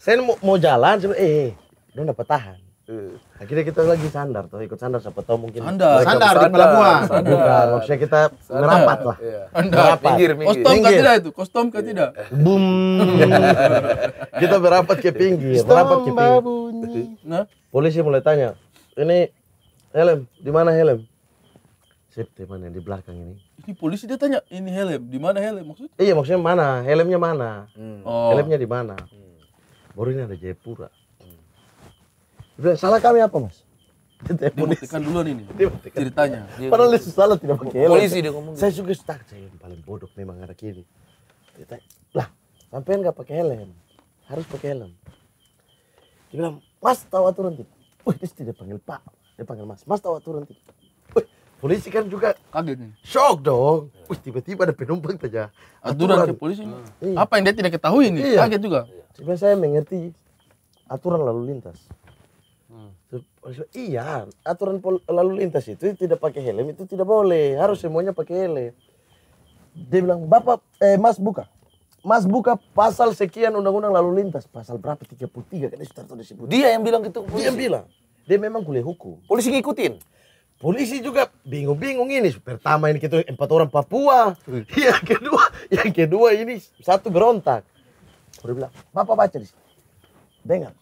saya mau, mau jalan, eh, eh, eh. dapat tahan. Iya. Akhirnya kita lagi sandar tuh, ikut sandar siapa tau mungkin. Sandar, sandar, di pelabuhan. Bukan, maksudnya kita merapat lah. Iya. Merapat. Pinggir, pinggir. Kostum kan tidak itu? Kostum kan tidak? Boom. kita merapat ke pinggir, merapat ke pinggir. Nah, polisi mulai tanya, ini helm, di mana helm? Safety mana di belakang ini? Ini polisi dia tanya, ini helm, di mana helm maksudnya? Iya, maksudnya mana? Helmnya mana? Hmm. Oh. Helmnya di mana? Hmm. Baru ini ada Jayapura. Sudah salah kami apa, Mas? Dibuktikan dulu ini Dimatikan. ceritanya. Dia Padahal dia salah tidak pakai helm. Polisi dia ngomong. Saya juga gitu. stuck, ah, saya yang paling bodoh memang kiri. ini. Lah, sampean nggak pakai helm. Harus pakai helm. Dia bilang, Mas tahu aturan tidak? Wih, dia tidak panggil Pak. Dia panggil Mas. Mas tahu aturan tidak? Wih, polisi kan juga kaget nih. Shock dong. Wih, tiba-tiba ada penumpang saja. Aturan, aturan ke polisi. Hmm. Apa yang dia tidak ketahui ini, Iya. Kaget juga. Sebenarnya saya mengerti aturan lalu lintas iya aturan lalu lintas itu tidak pakai helm itu tidak boleh harus semuanya pakai helm dia bilang bapak eh, mas buka mas buka pasal sekian undang-undang lalu lintas pasal berapa 33 kan Sutarto disebut dia yang bilang gitu polisi. dia yang bilang dia memang kuliah hukum polisi ngikutin polisi juga bingung-bingung ini pertama ini kita empat orang Papua hmm. yang kedua yang kedua ini satu berontak dia bilang bapak baca di sini dengar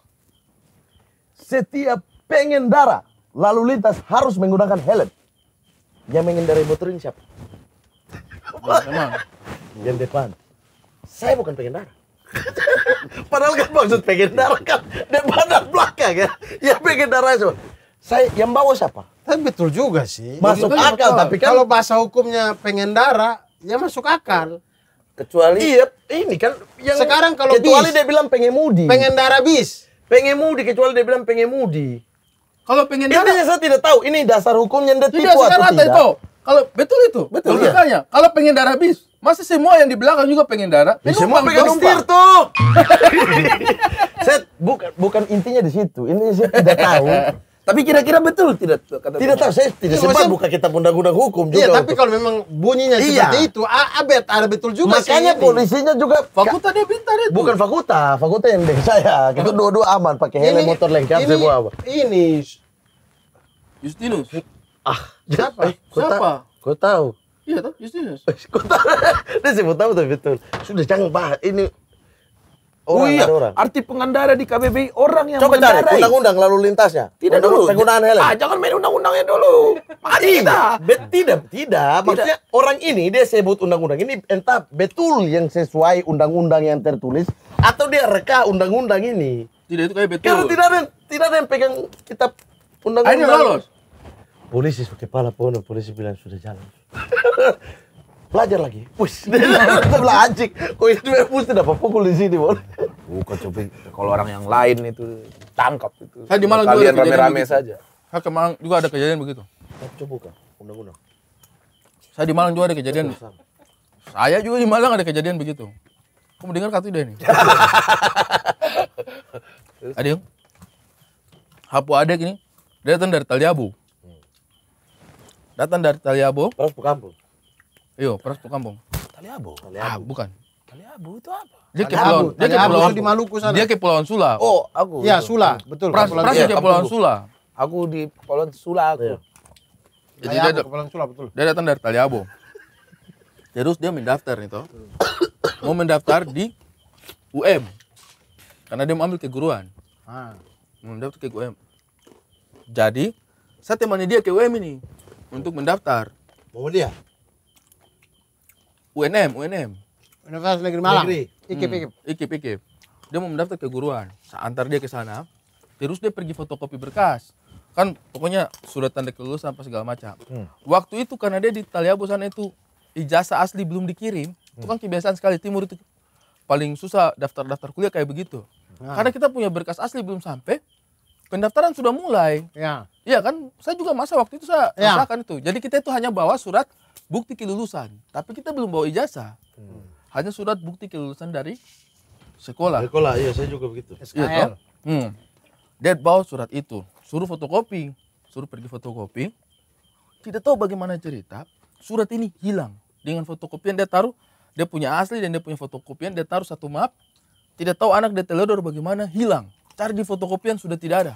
setiap pengendara lalu lintas harus menggunakan helm. Yang mengendarai motor ini siapa? Ya, yang depan. Saya bukan pengendara Padahal kan maksud pengendara kan depan dan belakang ya. Yang pengendara itu Saya yang bawa siapa? Tapi betul juga sih. Masuk akal tapi kan kalau bahasa hukumnya pengendara ya masuk akal kecuali iya ini kan yang sekarang kalau kecuali bis, dia bilang pengemudi pengendara bis pengemudi kecuali dia bilang pengemudi kalau pengen ini dana, saya tidak tahu ini dasar hukumnya anda tipu atau tidak. itu. Kalau betul itu, betul logikanya. Ya? Iya. Kalau pengen darah bis, masih semua yang di belakang juga pengen darah? Ya, semua pegang setir tuh. saya bukan bukan intinya di situ. Ini saya tidak tahu. Tapi kira-kira betul tidak kata Tidak tahu, saya tidak iya, sempat buka kitab undang-undang hukum iya, juga. Iya, tapi kalau memang bunyinya iya. seperti itu, abet ada betul juga Makanya polisinya juga fakultasnya dia pintar itu. Bukan fakultas, fakultas yang deh saya. Kita dua-dua aman pakai helm motor lengkap ini, semua apa. Ini Justinus. Ah, siapa? Eh, kau siapa? Kau tahu? Iya, tahu Justinus. Eh, kau tahu? Dia sih tahu tapi betul. Sudah jangan bahas ini oh iya, orang. arti pengendara di KBBI orang yang Coba mengendarai. cari undang-undang lalu lintasnya. Tidak undang, dulu. Penggunaan helm. Ah, jangan main undang-undangnya dulu. Makasih iya, kita. tidak, tidak. Maksudnya orang ini dia sebut undang-undang ini entah betul yang sesuai undang-undang yang tertulis atau dia reka undang-undang ini. Tidak itu kayak betul. Karena tidak ada tidak ada yang pegang kitab undang-undang. Ini lolos. Polisi pakai kepala pono, polisi bilang sudah jalan. belajar lagi. Wis. Sebelah anjing. Kok tidak pusing dapat kul di sini, boleh. Uh, Bukan coba kalau orang yang lain itu tangkap itu. Saya malah kalian rame-rame saja. Saya kemarin juga ada kejadian begitu. Coba buka. undang-undang. Saya di Malang juga ada kejadian. Saya juga di Malang ada kejadian begitu. Kamu dengar kata dia ini. Adil. Hapu ada ini Datang dari Taliabu. Hmm. Datang dari Taliabu. Terus ke kampung. Iya, peras tuh kampung. Taliabo. Abu. Ah, bukan. Taliabu itu apa? Dia ke pulau dia ke pulau di Maluku sana. Dia ke Pulau Sula. Oh, aku. Iya, Sula. Betul. Pras, Pras iya, ke Pulau Sula. Aku di Pulau Sula aku. Iya. Jadi dia ke Pulau Sula betul. Dia datang dari Taliabo. Terus dia mendaftar nih toh. Mau mendaftar di UM. Karena dia mau ambil keguruan. Ah. Mau mendaftar ke UM. Jadi, saya temani dia ke UM ini untuk mendaftar. Bawa dia? UNM, UNM. Universitas Negeri Malang. Negeri. Ikip, hmm. ikip. Ikip, ikip. Dia mau mendaftar guruan. Saya antar dia ke sana. Terus dia pergi fotokopi berkas. Kan pokoknya surat tanda kelulusan apa segala macam. Hmm. Waktu itu karena dia di Taliabu sana itu ijazah asli belum dikirim. Hmm. Itu kan hmm. kebiasaan sekali timur itu paling susah daftar-daftar kuliah kayak begitu. Nah. Karena kita punya berkas asli belum sampai, pendaftaran sudah mulai. Iya. Iya kan? Saya juga masa waktu itu saya ya. rasakan itu. Jadi kita itu hanya bawa surat bukti kelulusan, tapi kita belum bawa ijazah. Hmm. Hanya surat bukti kelulusan dari sekolah. Sekolah, iya saya juga begitu. SKL. Iya, hmm. Dia bawa surat itu, suruh fotokopi, suruh pergi fotokopi. Tidak tahu bagaimana cerita, surat ini hilang dengan fotokopian dia taruh, dia punya asli dan dia punya fotokopian dia taruh satu map. Tidak tahu anak dia teledor bagaimana hilang. Cari di fotokopian sudah tidak ada.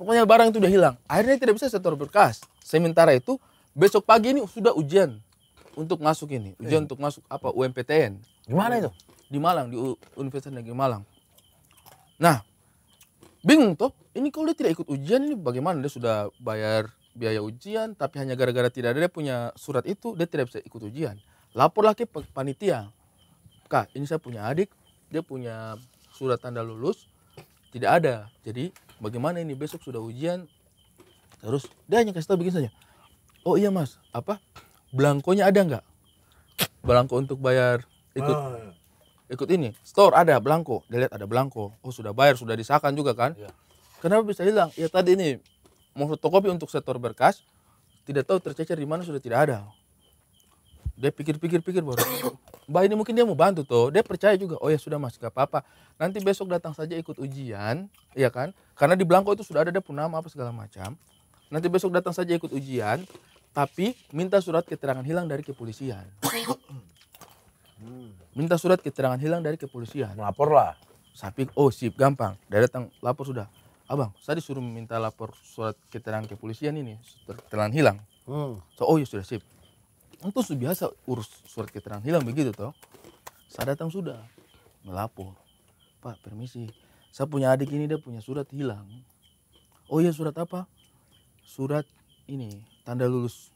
Pokoknya barang itu sudah hilang. Akhirnya tidak bisa setor berkas. Sementara itu besok pagi ini sudah ujian untuk masuk ini ujian hmm. untuk masuk apa UMPTN di mana itu di Malang di Universitas Negeri Malang nah bingung toh ini kalau dia tidak ikut ujian ini bagaimana dia sudah bayar biaya ujian tapi hanya gara-gara tidak ada dia punya surat itu dia tidak bisa ikut ujian laporlah ke panitia kak ini saya punya adik dia punya surat tanda lulus tidak ada jadi bagaimana ini besok sudah ujian terus dia hanya kasih tahu begini saja oh iya mas apa belangkonya ada nggak belangko untuk bayar ikut ah. ikut ini store ada belangko dia lihat ada belangko oh sudah bayar sudah disahkan juga kan ya. kenapa bisa hilang ya tadi ini mau fotokopi untuk setor berkas tidak tahu tercecer di mana sudah tidak ada dia pikir-pikir-pikir baru mbak ini mungkin dia mau bantu tuh dia percaya juga oh ya sudah mas gak apa-apa nanti besok datang saja ikut ujian ya kan karena di belangko itu sudah ada dia pun nama apa segala macam nanti besok datang saja ikut ujian tapi minta surat keterangan hilang dari kepolisian. Minta surat keterangan hilang dari kepolisian. lah. Sapi, oh sip, gampang. Dia datang lapor sudah. Abang, saya disuruh minta lapor surat keterangan kepolisian ini, keterangan hilang. Hmm. So, oh ya sudah sip. Itu biasa urus surat keterangan hilang begitu toh. Saya datang sudah melapor. Pak, permisi. Saya punya adik ini dia punya surat hilang. Oh ya surat apa? Surat ini tanda lulus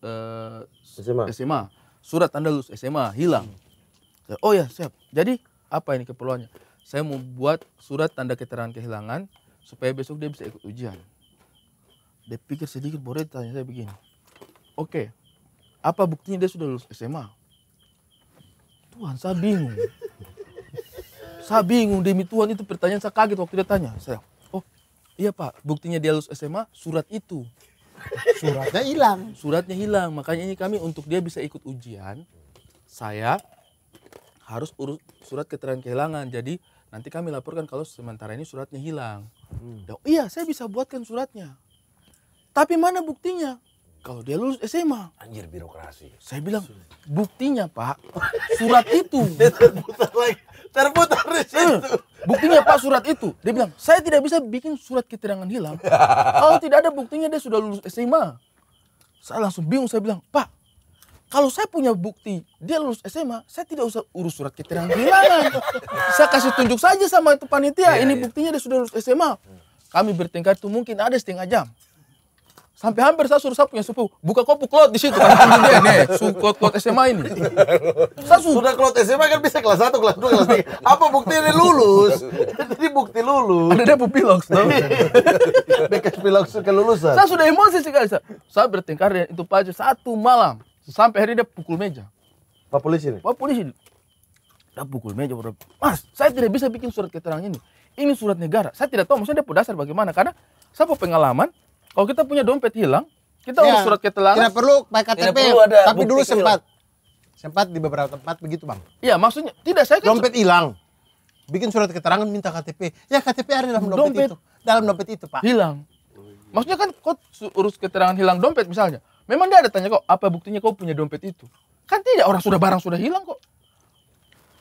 uh, eh, SMA. SMA, surat tanda lulus SMA hilang. Hmm. Oh ya siap. Jadi apa ini keperluannya? Saya mau buat surat tanda keterangan kehilangan supaya besok dia bisa ikut ujian. Dia pikir sedikit, boleh tanya saya begini. Oke, okay, apa buktinya dia sudah lulus SMA? Tuhan, saya bingung. saya bingung demi Tuhan itu pertanyaan saya kaget waktu dia tanya. Saya, oh iya pak, buktinya dia lulus SMA surat itu. Suratnya hilang. Suratnya hilang. Makanya ini kami untuk dia bisa ikut ujian, saya harus urus surat keterangan kehilangan. Jadi nanti kami laporkan kalau sementara ini suratnya hilang. Hmm. Dan, iya, saya bisa buatkan suratnya. Tapi mana buktinya? kalau dia lulus SMA. Anjir birokrasi. Saya bilang, buktinya Pak, surat itu. Dia terputar lagi, terputar di situ. Eh, buktinya Pak surat itu. Dia bilang, saya tidak bisa bikin surat keterangan hilang. kalau tidak ada buktinya dia sudah lulus SMA. Saya langsung bingung, saya bilang, Pak, kalau saya punya bukti dia lulus SMA, saya tidak usah urus surat keterangan hilang. saya kasih tunjuk saja sama itu panitia, iya, ini iya. buktinya dia sudah lulus SMA. Kami bertengkar itu mungkin ada setengah jam. Sampai hampir saya suruh saya punya sepupu buka kopu klot di situ. kan su klot klot SMA ini. Saya su sudah klot SMA kan bisa kelas satu kelas dua kelas 3. Apa bukti ini lulus? Jadi bukti lulus. Ada dia pilox tuh. Bekas iya. kelulusan. Saya sudah emosi sekali. Saya, saya bertengkar dengan itu pajak satu malam. Sampai hari dia pukul meja. Pak polisi nih? Pak polisi. Dia pukul meja. Mas, saya tidak bisa bikin surat keterangan ini. Ini surat negara. Saya tidak tahu maksudnya dia dasar bagaimana. Karena saya pengalaman, kalau oh, kita punya dompet hilang, kita ya, urus surat keterangan. Tidak perlu pakai KTP. Tidak perlu ada tapi dulu sempat sempat di beberapa tempat begitu, Bang. Iya, maksudnya tidak saya kan dompet hilang. Bikin surat keterangan minta KTP. Ya KTP ada dalam dompet, dompet itu. Dalam dompet itu, Pak. Hilang. Maksudnya kan kau urus keterangan hilang dompet misalnya. Memang dia ada tanya kok, apa buktinya kau punya dompet itu? Kan tidak, orang sudah barang sudah hilang kok.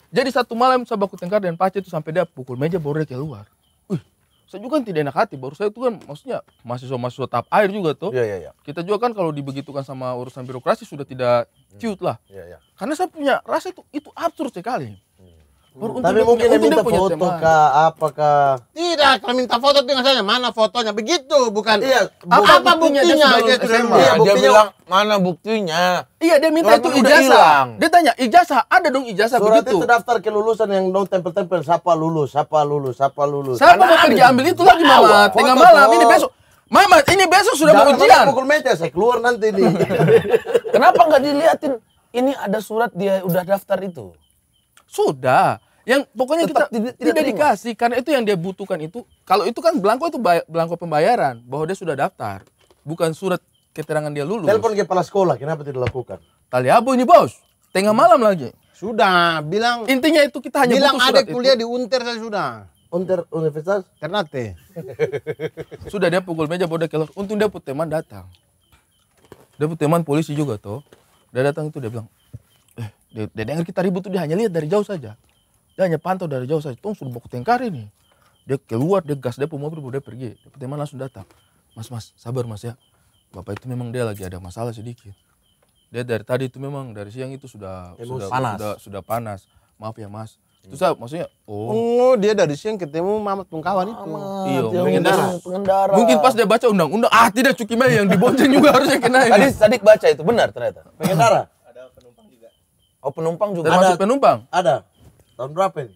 Jadi satu malam baku tengkar dan Pace itu sampai dia pukul meja baru dia keluar saya juga kan tidak enak hati baru saya itu kan maksudnya mahasiswa-mahasiswa tap air juga tuh yeah, yeah, yeah. kita juga kan kalau dibegitukan sama urusan birokrasi sudah tidak ciut lah yeah, yeah. karena saya punya rasa itu itu absurd sekali Oh, Tapi mungkin dia minta dia foto kah, apakah? Tidak, kalau minta foto itu saja mana fotonya begitu, bukan. Iya, apa buktinya? buktinya? Dia, dia, iya, buktinya. dia bilang mana buktinya? Iya, dia minta itu ijazah. Dia tanya ijazah, ada dong ijazah Surat begitu. Surat itu daftar kelulusan yang dong tempel-tempel siapa lulus, siapa lulus, siapa lulus. Siapa mau pergi ambil itu lagi malam, tengah malam ini besok. Mama, ini besok sudah Jangan mau ujian. pukul meja, saya keluar nanti nih. Kenapa nggak dilihatin? Ini ada surat dia udah daftar itu. Sudah yang pokoknya kita tidak, tidak, tidak dikasih karena itu yang dia butuhkan itu kalau itu kan belangko itu belangko pembayaran bahwa dia sudah daftar bukan surat keterangan dia lulus telepon kepala sekolah kenapa tidak lakukan? tali abu ini bos tengah hmm. malam lagi sudah bilang intinya itu kita hanya bilang ada kuliah itu. di unter saya sudah unter universitas ternate sudah dia pukul meja bodoh keluar untung dia puteman teman datang dia puteman teman polisi juga toh dia datang itu dia bilang eh dia, dia dengar kita ribut tuh dia hanya lihat dari jauh saja dia hanya pantau dari jauh saja. Tunggu sudah baku tengkar ini. Dia keluar, dia gas, dia mobil, dia pergi. Teman langsung datang. Mas, mas, sabar mas ya. Bapak itu memang dia lagi ada masalah sedikit. Dia dari tadi itu memang dari siang itu sudah sudah panas. Sudah, sudah panas. Maaf ya mas. Hmm. Itu saya maksudnya oh. oh dia dari siang ketemu Mamat Pengkawan itu. Iya, pengendara. pengendara. Mungkin pas dia baca undang-undang ah tidak Mei yang dibonceng juga harusnya kena. Tadi Sadik baca itu benar ternyata. Pengendara. Ada penumpang juga. Oh penumpang juga. Termasuk ada, penumpang? Ada. Tahun berapa ini?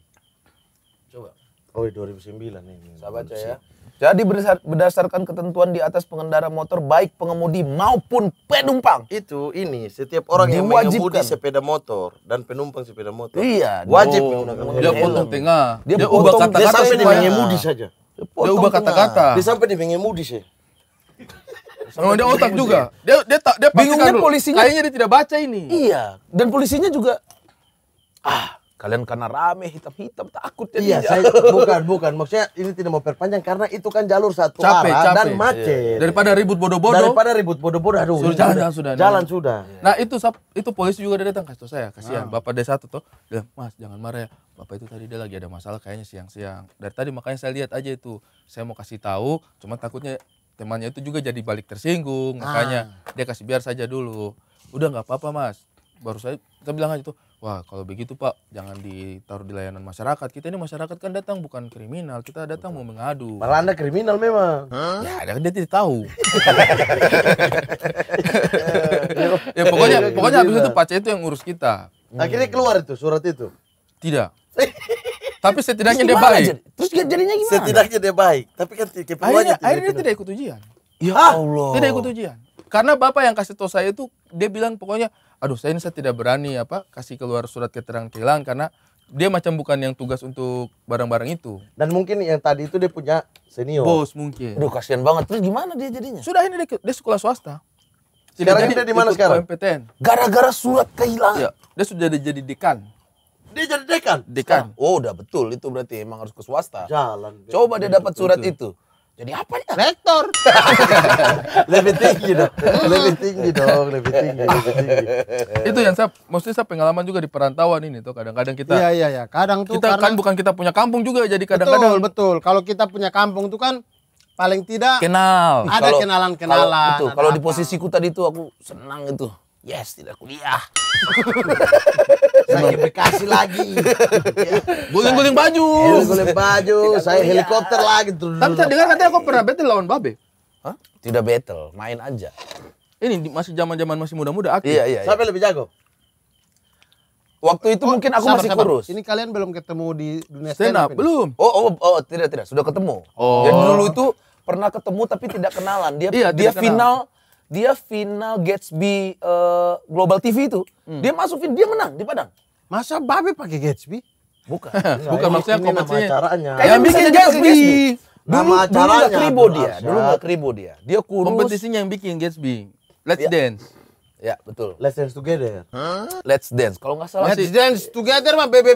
Coba. Oh, 2009 iya, ini. Saya baca ya. Jadi berdasarkan ketentuan di atas pengendara motor baik pengemudi maupun penumpang. Itu ini setiap orang yang mengemudi sepeda motor dan penumpang sepeda motor. Iya. Wajib oh, menggunakan Dia potong tengah. Dia, dia ubah kata-kata. Dia sampai di mengemudi saja. Dia, dia ubah kata-kata. Dia sampai di mengemudi sih. Sama dia otak juga. Dia dia tak dia bingungnya polisinya. Kayaknya dia tidak baca ini. Iya. Dan polisinya juga ah Kalian karena rame hitam-hitam takut iya, ya Iya, saya, bukan bukan maksudnya ini tidak mau perpanjang karena itu kan jalur satu capek, arah capek. dan macet. Iya. Daripada ribut bodoh-bodoh. Daripada ribut bodoh-bodoh aduh. Sudah, jalan, jalan sudah. Jalan nah. sudah. Iya. Nah, itu itu polisi juga datang kasih saya, kasihan nah. Bapak desa satu tuh. Dia, "Mas, jangan marah ya. Bapak itu tadi dia lagi ada masalah kayaknya siang-siang." Dari tadi makanya saya lihat aja itu. Saya mau kasih tahu, cuma takutnya temannya itu juga jadi balik tersinggung, makanya ah. dia kasih biar saja dulu. Udah nggak apa-apa, Mas. Baru saya kita bilang aja tuh, Wah, kalau begitu Pak, jangan ditaruh di layanan masyarakat. Kita ini masyarakat kan datang bukan kriminal, kita datang mau mengadu. Malah Anda kriminal memang. Huh? Ya, ada kan dia tidak tahu. Ya, ya pokoknya ya, ya, pokoknya habis itu Pak C itu yang ngurus kita. Akhirnya keluar itu surat itu. Tidak. Tapi setidaknya dia baik. Jadi, terus jadinya gimana? Setidaknya dia baik, tapi kan akhirnya, tidak akhirnya tidak ikut ujian. Ya Allah. Tidak ikut ujian. Karena Bapak yang kasih tahu saya itu dia bilang pokoknya aduh saya ini saya tidak berani apa kasih keluar surat keterangan hilang karena dia macam bukan yang tugas untuk barang-barang itu. Dan mungkin yang tadi itu dia punya senior. Bos mungkin. Aduh kasihan banget. Terus gimana dia jadinya? Sudah ini dia, dia sekolah swasta. Tidak sekarang dia di mana sekarang? PTN. Gara-gara surat kehilangan. Iya. dia sudah jadi dekan. Dia jadi dekan. Dekan. Sekarang. Oh, udah betul itu berarti emang harus ke swasta. Jalan. Coba dia dapat surat itu. itu jadi apa nih? Rektor. lebih tinggi dong. Lebih tinggi dong, lebih tinggi, lebih tinggi. Itu yang saya maksudnya saya pengalaman juga di perantauan ini tuh kadang-kadang kita Iya, iya, iya. Kadang tuh kita kan karena, kan bukan kita punya kampung juga jadi kadang-kadang Betul, betul. Kalau kita punya kampung tuh kan paling tidak kenal. Ada kenalan-kenalan. Itu. Kalau di posisiku tadi tuh aku senang itu. Yes, tidak kuliah. saya Bekasi lagi. Guling-guling baju. Guling-guling baju, saya helikopter lagi. Tapi saya dengar katanya kau pernah battle lawan Babe. Hah? Tidak battle, main aja. Ini masih zaman-zaman masih muda-muda aktif. Iya, iya, iya. Siapa lebih jago? Waktu itu oh, mungkin aku sabar, masih sabar. kurus. Ini kalian belum ketemu di dunia stand, belum? Oh, oh, oh, tidak tidak, sudah ketemu. Oh. Jadi dulu itu pernah ketemu tapi tidak kenalan. Dia iya, dia final kenal dia final Gatsby uh, Global TV itu, hmm. dia masuk dia menang di Padang. Masa Babe pakai Gatsby? Bukan. Bukan maksudnya komentarnya. Acaranya. Kayak yang bikin Gatsby. Dulu, nama dulu gak kribo dia, dulu gak kribo dia. Dia kurus. Kompetisinya yang bikin Gatsby. Let's ya. dance. Ya betul. Let's dance together. Huh? Let's dance. Kalau nggak salah. Let's sih. dance together mah bebe.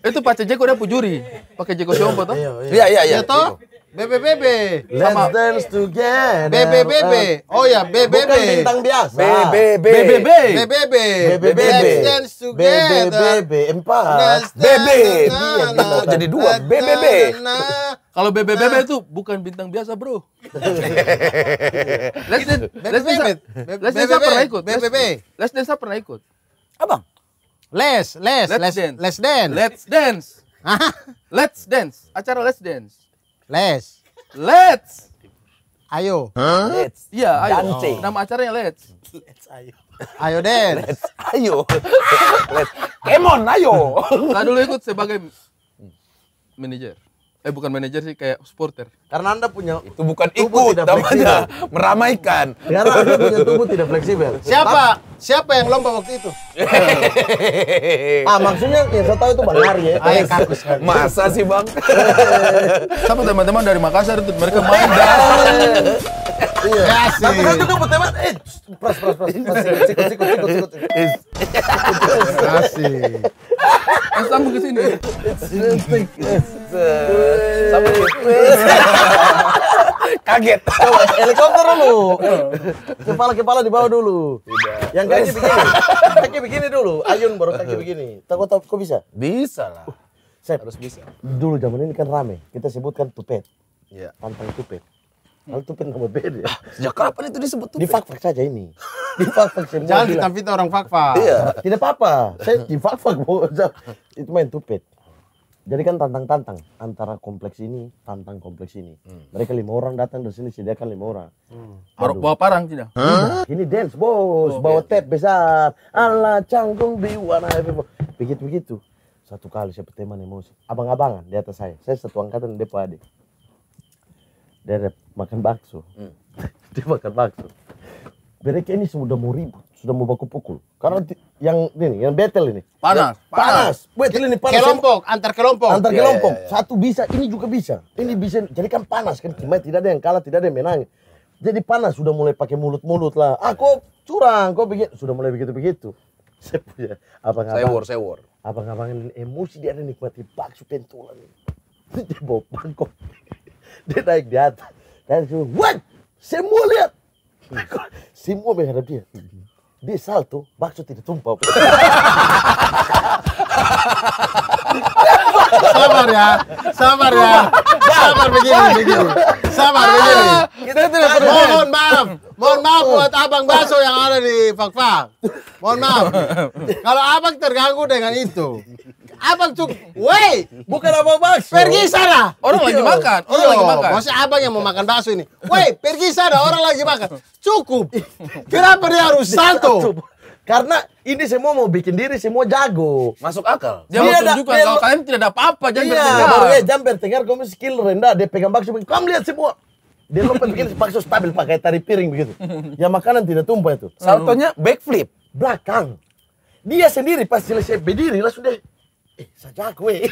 itu pacar Jeko udah pujuri. Pakai Jeko Siompo tuh? Iya iya iya. Ya, toh? Bebe. Let's Sama. dance together. Bebe Bebe. Eh. Oh ya, Bebe. Bukan bintang biasa. Bebe Bebe. Bebe Bebe. Bebe Let's dance together. Bebe. Empat. Bebe. Iya, jadi dua. Bebe Bebe. Kalau Bebe Bebe itu nah. bukan bintang biasa, bro. Let's dance. Let's dance. Let's dance pernah ikut. Bebe. Let's dance pernah ikut. Abang. Les, les, les, les dance. Let's dance. Let's dance. Let's dance. Acara Let's dance. Let's. Let's. Ayo. Huh? Let's. Iya, ayo. Dante. Nama acaranya Let's. Let's ayo. Ayo dance. Let's ayo. Let's. Kemon ayo. Nah dulu ikut sebagai manajer. Eh bukan manajer sih kayak supporter. Karena Anda punya itu bukan ikut namanya meramaikan. Karena Anda punya tubuh tidak fleksibel. Siapa? Siapa yang lomba waktu itu? ah maksudnya yang saya tahu itu Bang Ari ya. Ayo, ah, kakus kan. Masa sih Bang? Sama teman-teman dari Makassar itu mereka main Iya. Tapi iya. iya. kan itu kamu teman eh pras pras pras pras, sikut sikut sikut sikut. Asik. pras ke sini. Iya. pras Kaget. Coba helikopter dulu. Kepala-kepala di bawah dulu. Udah. Yang kaki begini. Kaki begini dulu. Ayun baru kaki begini. Takut takut kok bisa? Bisa lah. Saya harus bisa. Dulu zaman ini kan rame. Kita sebutkan tupet. Iya. Pantang tupet. Lalu tupet nama beda. ya. Ah, sejak kapan itu disebut tupet? Di fak-fak saja ini. Di fak-fak semua. Jangan ditampilkan orang fak-fak. Iya. Tidak apa-apa. Saya di fak-fak. Itu main tupet. Jadi kan tantang-tantang antara kompleks ini, tantang kompleks ini. Hmm. Mereka lima orang datang dari sini sediakan lima orang. Hmm. Baru Bawa parang tidak? Huh? Ini dance bos, oh, bawa okay. Iya, iya. tape besar. Ala canggung di warna. begitu begitu. Satu kali saya berteman emosi. Abang-abangan di atas saya. Saya satu angkatan dia adik. Dia makan bakso. Hmm. dia makan bakso. Mereka ini sudah mau ribut sudah mau baku pukul. Karena yang ini, yang battle ini. Panas, ya, panas. panas. Battle ini panas. Kelompok, antar kelompok. Antar yeah, iya, kelompok. Yeah, yeah. Satu bisa, ini juga bisa. Ini bisa. Jadi kan panas kan yeah. tidak ada yang kalah, tidak ada yang menang. Jadi panas sudah mulai pakai mulut-mulut lah. Ah, kok curang, kok begitu. Sudah mulai begitu-begitu. Saya punya abang war, saya war. Abang-abang ini emosi dia ada nikmati bakso pentulan. Dia bawa pangkok. Dia naik di atas. Dan dia, what? Semua lihat. Semua menghadap dia di salto, bakso tidak tumpah. sabar ya, sabar ya, sabar begini, begini, sabar begini. Kita tidak perlu. Mohon maaf, mohon maaf buat abang Baso yang ada di Fakfak. Mohon maaf. Kalau abang terganggu dengan itu, abang tuh, woi, bukan abang bakso. Pergi sana. Orang lagi iya. makan, orang lagi oh, makan. Maksudnya abang yang mau makan bakso ini. Woi, pergi sana, orang lagi makan. Cukup. Kenapa dia harus satu? Karena ini semua mau bikin diri semua jago. Masuk akal. Dia mau tunjukkan kalau kalian tidak ada apa-apa jam iya. bertengkar. ya kamu skill rendah, dia pegang bakso, kamu lihat semua dia lompat begini bakso stabil pakai tari piring begitu ya makanan tidak tumpah itu saltonya backflip belakang dia sendiri pas selesai berdiri langsung dia eh sajak eh.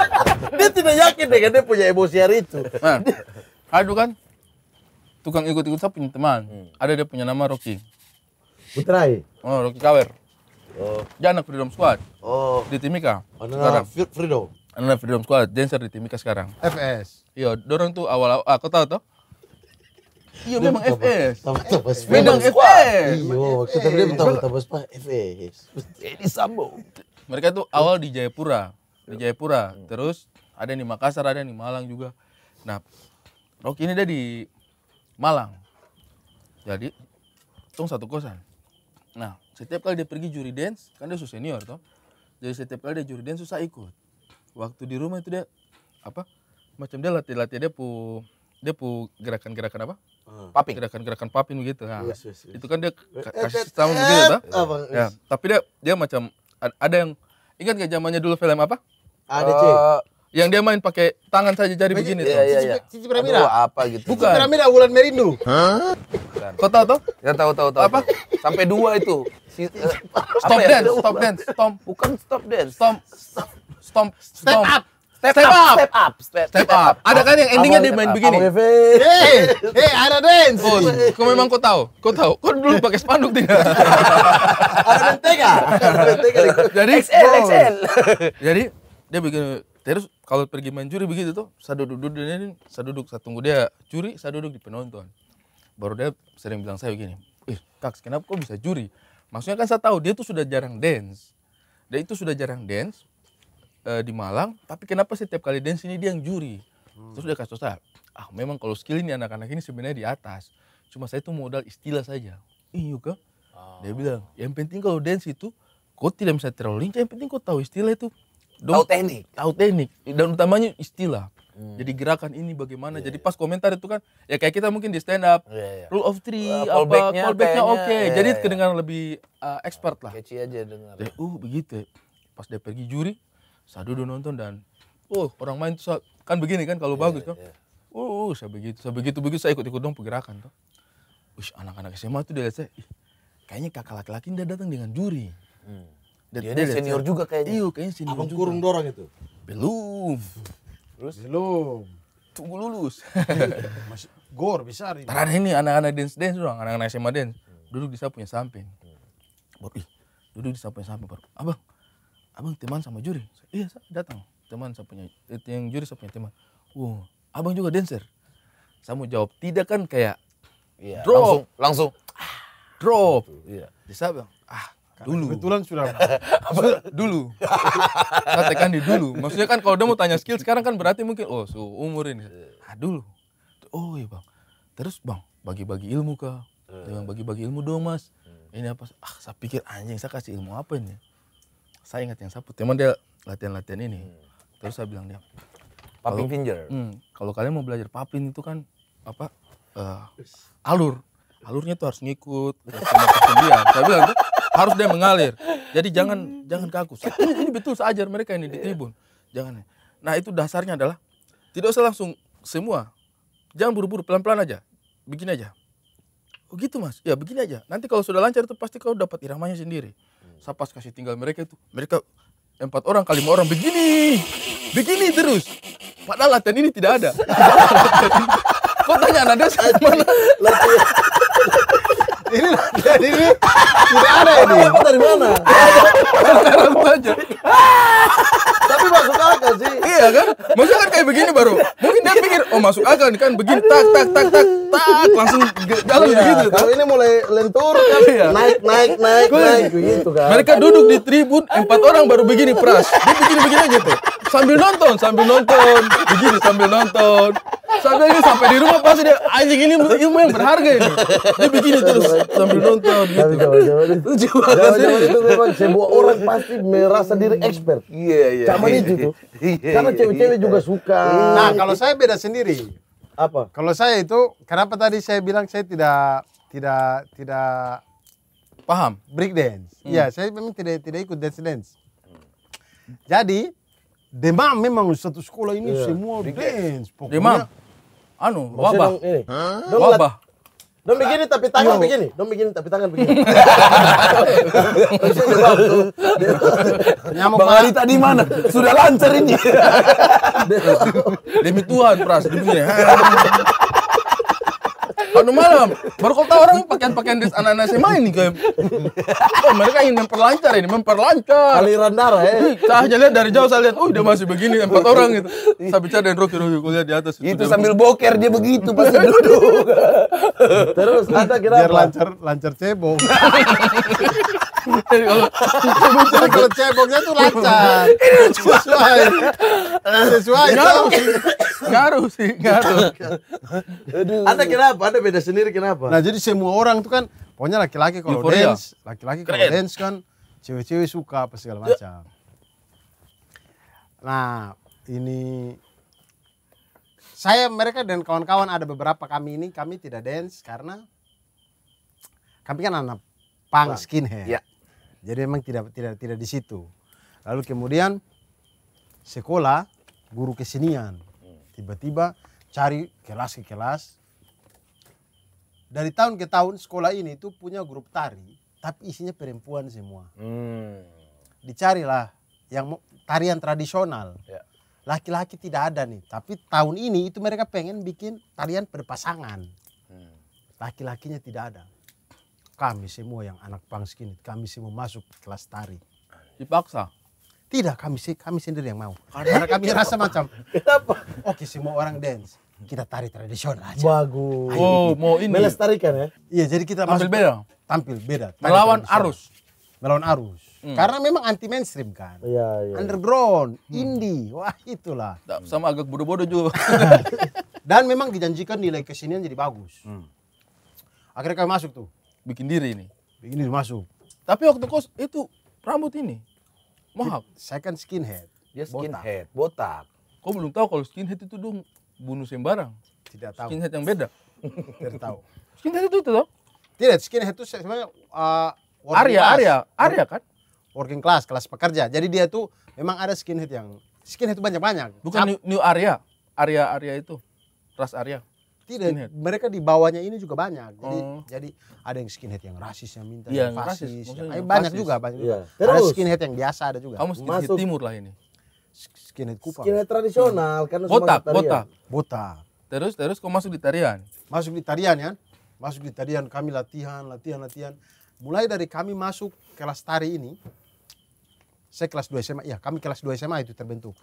dia tidak yakin dengan dia punya emosi hari itu. Nah, aduh kan tukang ikut-ikut saya teman. Hmm. Ada dia punya nama Rocky. Putrai. Oh, Rocky Kawer. Oh. Dia anak Freedom Squad. Oh. Di Timika. Anak sekarang. Freedom. Anak Freedom Squad, dancer di Timika sekarang. FS. Iya, dorong tuh awal-awal, ah, kau tahu toh? Iya memang FS. Tambah-tambah Freedom Squad. Iya, kita dia tambah-tambah FS. Ini Sambo mereka tuh awal di Jayapura di iya. Jayapura hmm. terus ada yang di Makassar ada yang di Malang juga nah Rocky ini dia di Malang jadi tung satu kosan nah setiap kali dia pergi juri dance kan dia susah senior toh jadi setiap kali dia juri dance susah ikut waktu di rumah itu dia apa macam dia latih-latih dia pu dia pu gerakan-gerakan apa? Hmm. Papi. Gerakan-gerakan paping begitu. Nah, yes, yes, yes. Itu kan dia eh, eh, kasih eh, tahu begitu toh Ya. Tapi dia dia macam ada yang ingat gak zamannya dulu film apa? Ada Uh, yang dia main pakai tangan saja jari iya, begini iya, tuh. Iya, iya. Cici piramida. Aduh, apa gitu. Bukan. Cici piramida Wulan Merindu. Hah? Kau tahu tuh? Ya tahu tahu tahu. Apa? Sampai dua itu. Si, uh, stop dance, ya? stop dance, stop. Bukan stop dance. Stop. Stop. Stop. Stand up. Step, step, up. step up, step, step up. Ada kan yang endingnya dia main begini. Hey, hey, ada dance. Oh, kau memang kau tahu, kau tahu. Kau dulu pakai spanduk tidak? ada bentega. Ah? Jadi XL, XL. Jadi dia begini terus kalau pergi main curi begitu tuh saya duduk duduk ini saya duduk saya tunggu dia curi, saya duduk di penonton baru dia sering bilang saya begini ih kak kenapa kok bisa curi? maksudnya kan saya tahu dia tuh sudah jarang dance dia itu sudah jarang dance uh, di Malang, tapi kenapa setiap kali dance ini dia yang juri? Hmm. Terus dia kasih saya, ah memang kalau skill ini anak-anak ini sebenarnya di atas. Cuma saya itu modal istilah saja. Iya kan? Oh. Dia bilang, yang penting kalau dance itu, kau tidak bisa terlalu lincah, yang penting kau tahu istilah itu. Dong, tahu teknik? Tahu teknik, dan utamanya istilah. Hmm. Jadi gerakan ini bagaimana? Yeah, jadi iya. pas komentar itu kan ya kayak kita mungkin di stand up yeah, yeah. rule of three uh, apa callbacknya oke. Okay. Iya, yeah, jadi yeah. kedengaran lebih uh, expert lah. Kecil aja dengar. uh begitu. Pas dia pergi juri, saya udah nonton dan oh orang main tuh kan begini kan kalau yeah, bagus kan yeah. Iya. oh, oh saya begitu saya begitu begitu saya ikut ikut dong pergerakan tuh Ush, anak-anak SMA tuh dia saya Ih, kayaknya kakak laki-laki dia datang dengan juri hmm. dia, dia, dia senior dia, juga kayaknya iya kayaknya senior abang juga. kurung dorong itu belum terus belum tunggu lulus Masih gor besar ini Taran ini anak-anak dance dance doang anak-anak SMA dance hmm. duduk di saya punya samping hmm. baru ih duduk di saya punya samping baru abang abang teman sama juri iya saya datang teman saya punya itu eh, yang juri saya punya teman wow oh, abang juga dancer saya mau jawab tidak kan kayak iya, drop langsung, langsung ah, drop iya jadi saya ah dulu kebetulan sudah dulu saya tekan di dulu maksudnya kan kalau dia mau tanya skill sekarang kan berarti mungkin oh su umur ini iya. ah dulu oh iya bang terus bang bagi-bagi ilmu kah iya. bagi-bagi ilmu dong mas iya. ini apa ah saya pikir anjing saya kasih ilmu apa ini saya ingat yang saput, cuman dia latihan-latihan ini hmm. terus saya bilang dia popping finger hmm, kalau kalian mau belajar popping itu kan apa uh, alur alurnya tuh harus ngikut sama saya bilang harus dia mengalir jadi jangan hmm. jangan kaku ini, betul saya ajar mereka ini di iya. tribun jangan nah itu dasarnya adalah tidak usah langsung semua jangan buru-buru pelan-pelan aja begini aja oh gitu mas ya begini aja nanti kalau sudah lancar itu pasti kau dapat iramanya sendiri saya pas kasih tinggal mereka itu, mereka empat orang kali lima orang begini, begini terus. Padahal latihan ini tidak ada. Kau tanya anak desa mana? Latihan, ini dari ini tidak ada ini. Dari mana? Sekarang aja. Tapi masuk akal sih. Iya kan? Maksudnya kan kayak begini baru. Mungkin dia pikir oh masuk akal kan begini tak tak tak tak tak langsung jalan iya, begitu. Kalau ini mulai lentur kan iya. naik naik naik naik begitu gitu kan. Mereka duduk di tribun empat orang baru begini pras. Dia begini begini tuh. Gitu. Sambil nonton, sambil nonton, begini sambil nonton. Sampai ini sampai di rumah pasti dia anjing ini ilmu yang berharga ini. Dia begini terus sambil nonton gitu. Tapi coba coba itu, jaman itu memang semua orang pasti merasa diri expert. Iya, iya. Sama iya. itu tuh. Iya, Karena iya, cewek-cewek juga suka. Nah, kalau saya beda sendiri. Apa? Kalau saya itu, kenapa tadi saya bilang saya tidak tidak tidak paham break dance. Hmm. Iya, hmm. saya memang tidak tidak ikut dance dance. Jadi Demam memang satu sekolah ini yeah. semua dance. Pokoknya, Demam anu wabah. ini. Huh? Wabah. Dong begini iya. tapi tangan iya. begini. Dong begini tapi tangan begini. Nyamuk Bang Ali tadi mana? Sudah lancar ini. demi Tuhan, Pras, demi ya. Anu malam. Baru kau tahu orang pakaian-pakaian dari anak-anak SMA ini kayak. Oh, mereka ingin memperlancar ini, memperlancar. Aliran darah ya. Saya hanya lihat dari jauh, saya lihat, oh dia masih begini empat orang gitu. Saya bicara dengan Rocky, Rocky kuliah di atas. Itu, itu sambil boker dia begitu pas duduk. Terus ada kira Biar apa? lancar, lancar cebong. Jadi kalau ceboknya tuh lancar. Sesuai. Sesuai. Gak harus. Gak sih. Gak Ada Anda kenapa? Anda beda sendiri kenapa? Nah jadi semua orang tuh kan, pokoknya laki-laki kalau dance, laki-laki kalau dance kan, cewek-cewek suka apa segala iya. macam. Nah ini saya mereka dan kawan-kawan ada beberapa kami ini kami tidak dance karena kami kan anak punk skinhead. Ya. Jadi memang tidak tidak tidak di situ. Lalu kemudian sekolah guru kesenian. Tiba-tiba cari kelas ke kelas. Dari tahun ke tahun sekolah ini itu punya grup tari, tapi isinya perempuan semua. Hmm. Dicarilah yang tarian tradisional. Ya. Laki-laki tidak ada nih, tapi tahun ini itu mereka pengen bikin tarian berpasangan. Hmm. Laki-lakinya tidak ada. Kami semua yang anak bangsa ini, kami semua masuk kelas tari. Dipaksa? Tidak, kami kami sendiri yang mau. Karena kami rasa macam, kenapa? Oke, semua orang dance kita tari tradisional aja. Bagus. Oh, mau ini. Melestarikan ya. Iya, jadi kita tampil masuk, beda. Tampil beda. Tari Melawan arus. Melawan arus. Hmm. Karena memang anti mainstream kan. Iya, iya, iya. Underground, hmm. indie, wah itulah. Tak, sama agak bodoh-bodoh juga. Dan memang dijanjikan nilai kesenian jadi bagus. Hmm. Akhirnya kami masuk tuh bikin diri ini. Bikin diri masuk. Tapi waktu kos itu rambut ini mohak. Second kan skinhead. Dia skinhead, botak. botak. Kau belum tahu kalau skinhead itu dong bunuh sembarang. Tidak tahu. Skinhead yang beda. Tidak tahu. Skinhead itu tuh. Tidak, skinhead itu sebenarnya uh, area, area Arya, Arya kan? Working class, kelas pekerja. Jadi dia tuh memang ada skinhead yang skinhead itu banyak-banyak. Bukan Cap. new, area, area, area itu ras area. Tidak, skinhead. mereka di bawahnya ini juga banyak. Jadi oh. jadi ada yang skinhead yang rasis yang minta, ya, yang fasis, rasis, yang, yang banyak fasis. juga, banyak iya. juga. Terus. Ada skinhead yang biasa ada juga. Kamu skinhead Masuk. timur lah ini. Skinhead Kupang. Skinhead tradisional kan karena botak, botak. Botak. Terus terus kok masuk di tarian. Masuk di tarian ya. Masuk di tarian kami latihan, latihan, latihan. Mulai dari kami masuk kelas tari ini. Saya kelas 2 SMA, ya kami kelas 2 SMA itu terbentuk.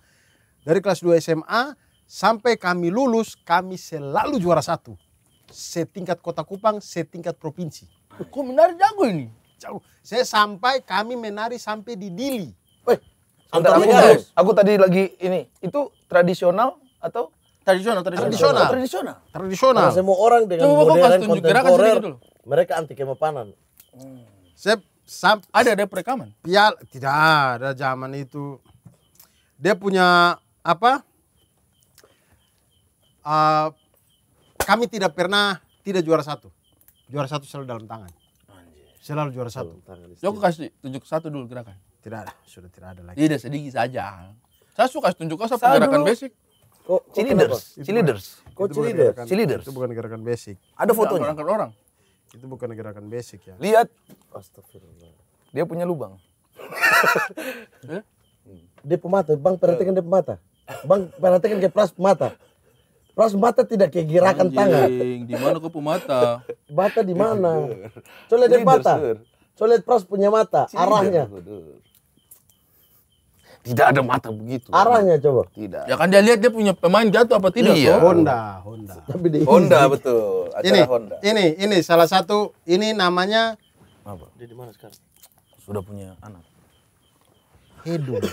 Dari kelas 2 SMA Sampai kami lulus, kami selalu juara satu. Setingkat kota Kupang, setingkat provinsi. Kok menari jago ini? Jago. Saya sampai kami menari sampai di Dili. eh aku, aku tadi lagi ini, itu tradisional atau tradisional tradisional tradisional tradisional, Nah, semua orang dengan Coba modern kontemporer mereka anti kemapanan hmm. Saya, ada ada perekaman piala tidak ada zaman itu dia punya apa uh, kami tidak pernah tidak juara satu. Juara satu selalu dalam tangan. Selalu juara satu. Joko kasih tunjuk satu dulu gerakan. Tidak ada, sudah tidak ada lagi. Tidak sedikit saja. Saya suka tunjuk saya gerakan basic. Kok cheerleaders, cheerleaders. Kok cheerleaders? Cheerleaders. Itu bukan gerakan basic. Ada fotonya. Orang orang. Itu bukan gerakan basic ya. Lihat. Astagfirullah. Dia punya lubang. Eh? dia pemata, Bang perhatikan dia pemata. Bang perhatikan ke plus mata. Ros mata tidak kegerakan tangan. Di mana kau punya mata? Mata di mana? Coba lihat mata. Coba lihat Ros punya mata, arahnya. Tidak ada mata begitu. Arahnya coba. Tidak. Ya kan dia lihat dia punya pemain jatuh apa tidak iya. Honda, Honda. Tapi di Honda betul. Acara ini, Honda. Ini, ini salah satu ini namanya apa? Dia di mana sekarang? Sudah punya anak. Hedung.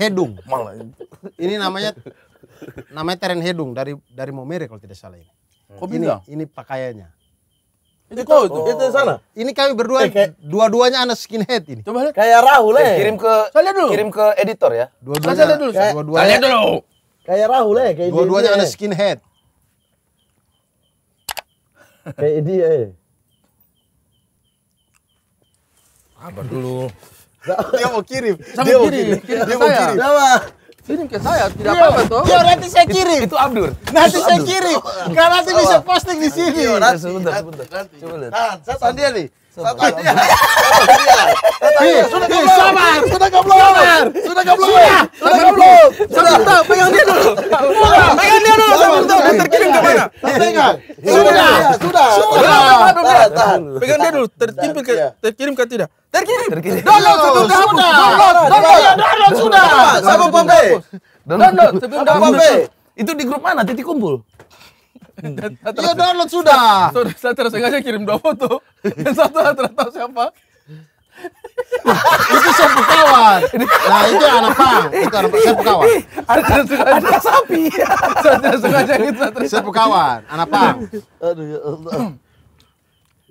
Hedung. Malah. Ini namanya namanya Teren Hedung dari dari Momere kalau tidak salah ini. Kok ini, bisa? ini pakaiannya. Itu kau itu, oh. itu sana. Ini kami berdua eh, kayak... dua-duanya anak skinhead ini. Coba lihat. Kayak Rahul eh. Kirim ke saya dulu. Kirim ke editor ya. Dua-duanya. Saya dulu. Kayak, dua dulu. Kayak Rahul eh kayak Dua-duanya anak eh. skinhead. kayak dia eh. Apa dulu. dia mau kirim. dia mau kirim. kirim. Dia mau kirim kirim ke saya tidak iya. apa-apa tuh yo iya, nanti saya kirim itu, itu Abdur nanti itu saya Abdur. kirim karena nanti bisa posting di iya, sini sebentar sebentar sebentar tahan saya nih sudah Sabar. Sudah keblok. Sabar. Sudah keblok. Sudah. Sudah Sudah. Sudah. Pegang dia dulu. Pegang dia dulu. Sabar. Sudah. Terkirim ke mana? Tengah. Sudah. Sudah. Sudah. Pegang dia dulu. Terkirim ke terkirim ke tidak? Terkirim. Terkirim. Download sudah. Sudah. Download. Download. Download sudah. Sama Pompe. Download sebelum Itu di grup mana titik kumpul? Hmm. Iya download sudah. Sudah saya terus sengaja kirim dua foto. Yang satu tidak tahu siapa? itu sapu kawan. Nah itu anak pang. Itu anak saya pekawan. Ada sengaja. Ada sapi. saya tidak sengaja gitu. Sapu kawan. Anak pang. Aduh ya Allah. Hmm.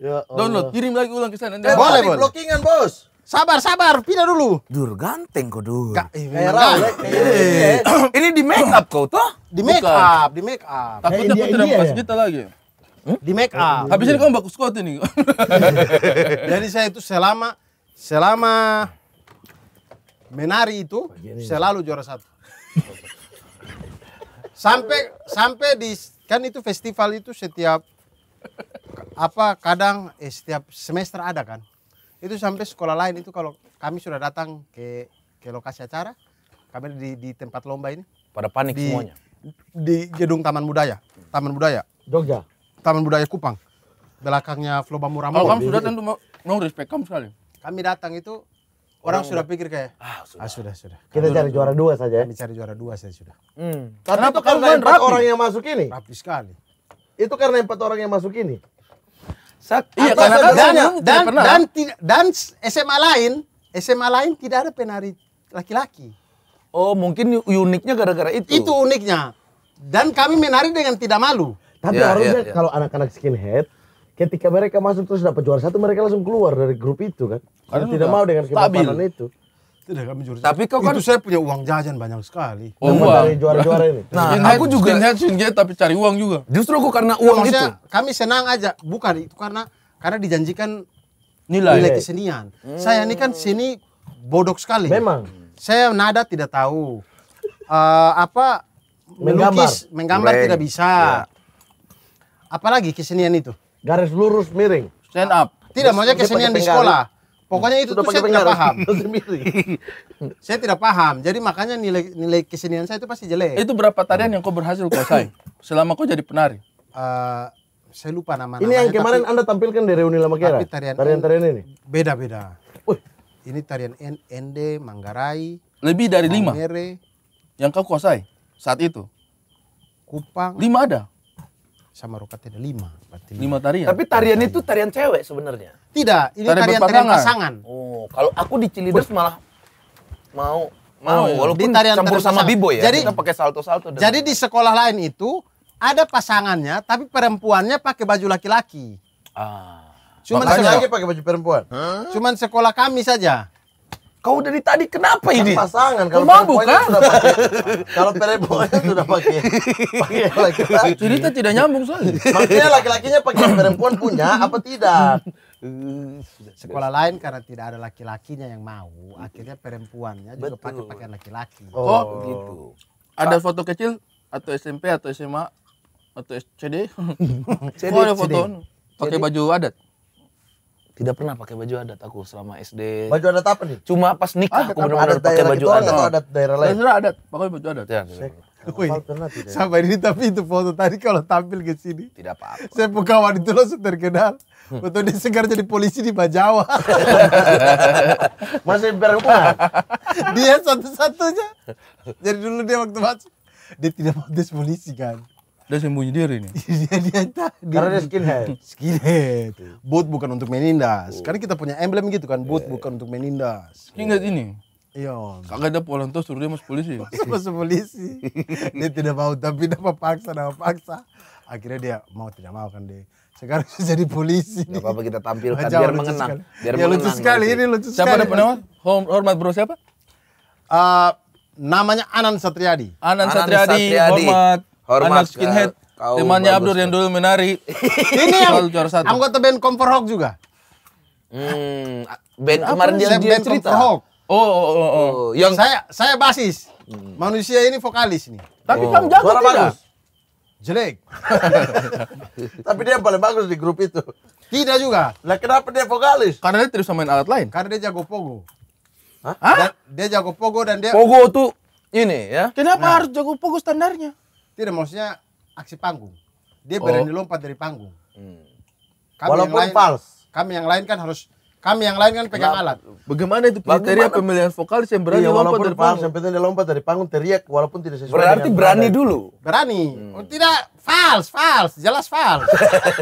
Ya Download, kirim lagi ulang ke sana. Eh, boleh, boleh. Blockingan bos. Sabar, sabar, pindah dulu. Dur ganteng kok, dur. Ka, eh, eh, eh. Iya, iya. ini di make up kau tuh? Di make up, di make up. Takut dia tidak pas kita lagi. Hmm? Di make up. Eh, habis ini kamu bagus kuat ini. Jadi saya itu selama selama menari itu oh, iya, selalu juara satu. sampai sampai di kan itu festival itu setiap apa kadang eh, setiap semester ada kan? itu sampai sekolah lain itu kalau kami sudah datang ke ke lokasi acara kami di, di tempat lomba ini pada panik di, semuanya di gedung Taman Budaya Taman Budaya Jogja Taman Budaya Kupang belakangnya Floba Murama oh, kamu sudah tentu mau, mau respect kamu sekali kami datang itu orang, orang oh. sudah pikir kayak ah sudah ah, sudah, sudah. kita cari juara dua saja ya. kami cari juara dua saja sudah hmm. tapi itu karena empat orang yang masuk ini rapi sekali itu karena empat orang yang masuk ini Sak, iya, karena dan, dan, dan, dan, dan, SMA lain, SMA lain tidak ada penari laki-laki. Oh, mungkin uniknya gara-gara itu. Itu uniknya. Dan kami menari dengan tidak malu. Tapi ya, harusnya ya, ya. kalau anak-anak skinhead, ketika mereka masuk terus dapat juara satu, mereka langsung keluar dari grup itu kan. Karena tidak mau dengan kemapanan itu. Tidak kami juara. Tapi kau kan itu saya punya uang jajan banyak sekali. Oh, uang. dari juara-juara ini. Nah, nah aku juga lihat Shinget tapi cari uang juga. Justru aku karena uang itu. Kami senang aja, bukan itu karena karena dijanjikan nilai, nilai kesenian. Hmm. Saya ini kan sini bodoh sekali. Memang. Saya nada tidak tahu. Uh, apa melukis, menggambar, tidak bisa. Ya. Apalagi kesenian itu? Garis lurus miring. Stand up. Tidak, maksudnya kesenian di sekolah Pokoknya itu tuh saya tidak paham. saya tidak paham. Jadi makanya nilai nilai kesenian saya itu pasti jelek. Itu berapa tarian yang kau berhasil kuasai selama kau jadi penari? Uh, saya lupa nama Ini yang kemarin Anda tampilkan di reuni lama kira. tarian tarian-tarian ini. Beda-beda. Ini tarian Ende, Manggarai. Lebih dari Mangere, lima. Yang kau kuasai saat itu? Kupang. Lima ada sama rokat ada lima. Berarti lima. tarian. Tapi tarian, itu tarian cewek sebenarnya. Tidak, ini tarian tarian, tarian pasangan. Oh, kalau aku di Cilides malah mau mau oh, walaupun tarian, campur tarian sama bibo ya. Jadi kita pakai salto-salto. Jadi di sekolah lain itu ada pasangannya tapi perempuannya pakai baju laki-laki. Ah. Cuman sekolah, lagi pakai baju perempuan. Hmm? Cuman sekolah kami saja. Kau dari tadi kenapa ini? pasangan kalau mau kan? sudah kalau perempuan sudah pakai pakai laki-laki. Cerita tidak nyambung soalnya. Maksudnya laki-lakinya pakai perempuan punya apa tidak? Sekolah lain karena tidak ada laki-lakinya yang mau, akhirnya perempuannya juga pakai pakaian laki-laki. Oh, oh gitu. Ada foto kecil atau SMP atau SMA atau SCD? oh, ada foto pakai baju adat. Tidak pernah pakai baju adat aku selama SD. Baju adat apa nih? Cuma pas nikah aku benar-benar pakai baju adat. Atau adat daerah lain? Daerah adat, pakai baju adat. Ya, Wih, sampai ini tapi itu foto tadi kalau tampil ke sini. Tidak apa-apa. Saya pegawai itu langsung terkenal. Foto hmm. dia sekarang jadi polisi di Bajawa. Masih berhubungan. dia satu-satunya. Jadi dulu dia waktu masuk. Dia tidak mau jadi polisi kan. Dia sembunyi diri nih. Iya, dia, dia, tak. Karena dia skinhead. skinhead. Iya. Boot bukan untuk menindas. Oh. Karena kita punya emblem gitu kan, boot yeah. Iya. bukan untuk menindas. Ingat ini. Iya. Kagak ada orang suruh dia masuk polisi. masuk polisi. dia tidak mau tapi dia paksa, dia paksa. Akhirnya dia mau tidak mau kan dia sekarang jadi polisi. Gak apa-apa kita tampilkan Macam biar mengenang. Sekali. Biar ya, mengenang. lucu sekali gitu. ini lucu siapa sekali. Siapa ada nama? Hormat bro siapa? Uh, namanya Anan Satriadi. Anan, Anan Satriadi, Satriadi, hormat Hormat anak skinhead temannya Abdur yang dulu menari ini yang anggota band Comfort Hawk juga hmm, band Apa kemarin dia, dia band cerita Comfort Hawk. Oh, oh, oh, oh, oh. Yang saya saya basis. Hmm. Manusia ini vokalis nih. Tapi oh. kamu Jago Suara tidak. Bagus. Jelek. Tapi dia paling bagus di grup itu. Tidak juga. Lah kenapa dia vokalis? Karena dia terus main alat lain. Karena dia jago pogo. Hah? Dan, dia jago pogo dan dia Pogo tuh ini ya. Kenapa nah. harus jago pogo standarnya? Tidak maksudnya aksi panggung. Dia berani oh. lompat dari panggung. Hmm. Kami Walaupun yang lain, fals. Kami yang lain kan harus kami yang lain kan pegang alat. Bagaimana itu kriteria pemilihan vokalis yang berani iya, lompat dari panggung? Yang penting dia lompat dari panggung teriak walaupun tidak sesuai. Berarti berani berada. dulu. Berani. Hmm. Oh, tidak fals, fals, jelas fals.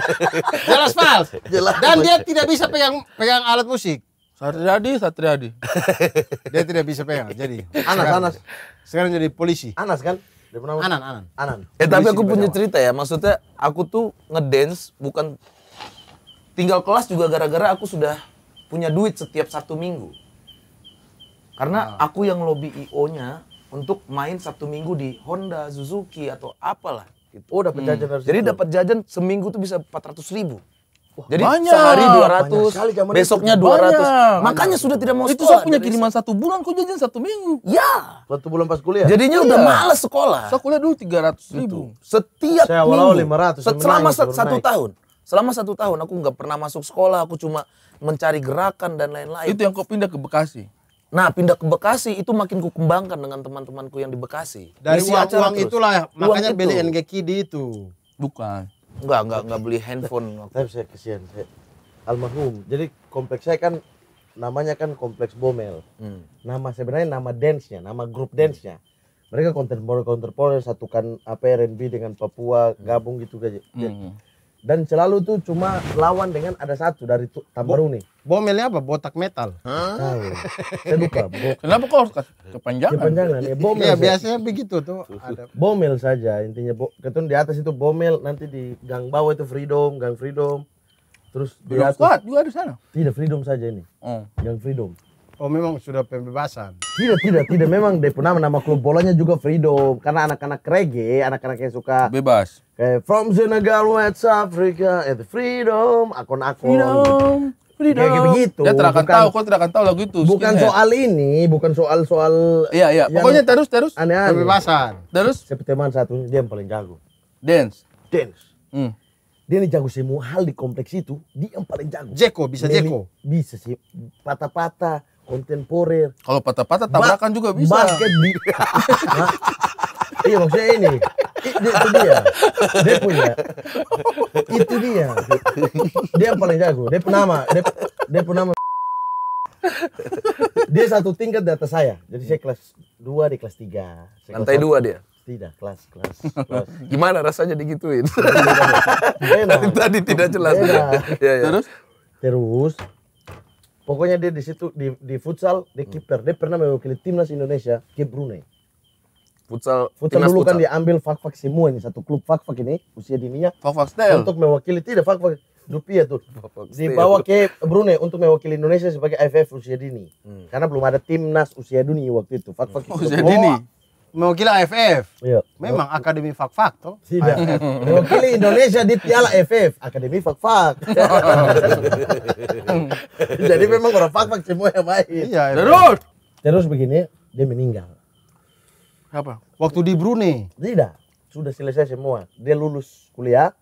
jelas fals. Jelas. Dan dia tidak bisa pegang pegang alat musik. Satriadi, Satriadi. dia tidak bisa pegang. Jadi Anas, sekarang, Anas. Sekarang jadi polisi. Anas kan? Anan, Anan. Anan. Eh tapi aku punya cerita ya. Maksudnya aku tuh ngedance bukan tinggal kelas juga gara-gara aku sudah punya duit setiap satu Minggu. Karena ah. aku yang lobby IO-nya untuk main satu Minggu di Honda, Suzuki atau apalah. Gitu. Oh dapat hmm. jajan Jadi dapat jajan seminggu tuh bisa 400 ribu. Wah, Jadi banyak, sehari 200, banyak besoknya itu. 200. Banyak, Makanya banyak. sudah tidak mau sekolah. Itu saya punya kiriman satu bulan, kok jajan satu minggu. Ya. Satu bulan pas kuliah. Jadinya iya. udah males sekolah. Saya kuliah dulu 300 ribu. Itu. Setiap saya minggu. Saya 500. Set, selama naik, satu naik. tahun. Selama satu tahun aku nggak pernah masuk sekolah, aku cuma mencari gerakan dan lain-lain. Itu yang kau pindah ke Bekasi? Nah pindah ke Bekasi itu makin kukembangkan dengan teman-temanku yang di Bekasi. Dari ya, uang, uang itulah, uang makanya itu. beli NGKI di itu. Bukan. Enggak, enggak, enggak beli handphone. Tapi saya kesian, saya almarhum. Jadi kompleks saya kan namanya kan kompleks Bomel. Hmm. Nama sebenarnya nama dance-nya, nama grup dance-nya. Mereka kontemporer kontemporer satukan apa R&B dengan Papua hmm. gabung gitu kayak. Hmm dan selalu tuh cuma lawan dengan ada satu dari Tambaruni. Bo bomelnya apa? Botak metal. Hah? Saya lupa. Kenapa kok harus kepanjangan? Kepanjangan. Ya, bomel. Ya, biasanya begitu tuh. Ada. Bomel saja intinya. Bo ketun di atas itu bomel, nanti di gang bawah itu freedom, gang freedom. Terus di atas. juga di sana. Tidak freedom saja ini. Hmm. Gang freedom. Oh memang sudah pembebasan? Tidak, tidak, tidak. Memang Depunama nama klub bolanya juga Freedom. Karena anak-anak reggae, anak-anak yang suka... Bebas. Kayak From Senegal, West Africa, and eh, Freedom, akun akon. Freedom. Freedom. Kayak begitu. Dia tidak akan bukan, tahu, kau tidak akan tahu lagu itu. Bukan skinhead. soal ini, bukan soal-soal... Iya, iya. Pokoknya terus, terus. Aneh-aneh. Pembebasan. Terus? Seperti teman satu, dia yang paling jago. Dance? Dance. Hmm dia ini jago semua hal di kompleks itu dia yang paling jago Jeko bisa Jeko bisa sih patah-patah kontemporer. Kalau patah-patah tabrakan ba juga bisa. Basket di. iya maksudnya ini. itu dia. Dia punya. Itu dia. Dia yang paling jago. Dia pun nama. Dia, dia nama. Dia satu tingkat di atas saya. Jadi saya kelas 2 di kelas 3. Lantai 2 dia? Tidak, kelas, kelas, kelas. Gimana rasanya digituin? tadi tidak jelas. Ya, Terus? Terus pokoknya dia di situ di, di futsal dia hmm. kiper dia pernah mewakili timnas Indonesia ke Brunei futsal futsal dulu kan futsal. kan diambil fak-fak semua ini satu klub fak-fak ini usia dininya fak-fak style untuk mewakili tidak fak-fak Rupiah tuh dibawa ke Brunei untuk mewakili Indonesia sebagai AFF usia dini hmm. karena belum ada timnas usia dini waktu itu fak-fak usia dini mewakili AFF. Iya. Memang Akademi Fak Fak toh. Tidak. mewakili Indonesia di Piala AFF, Akademi Fak Fak. Jadi memang orang Fak Fak semua yang main. Iya, iya. Terus. Terus begini, dia meninggal. Apa? Waktu di Brunei. Tidak. Sudah selesai semua. Dia lulus kuliah.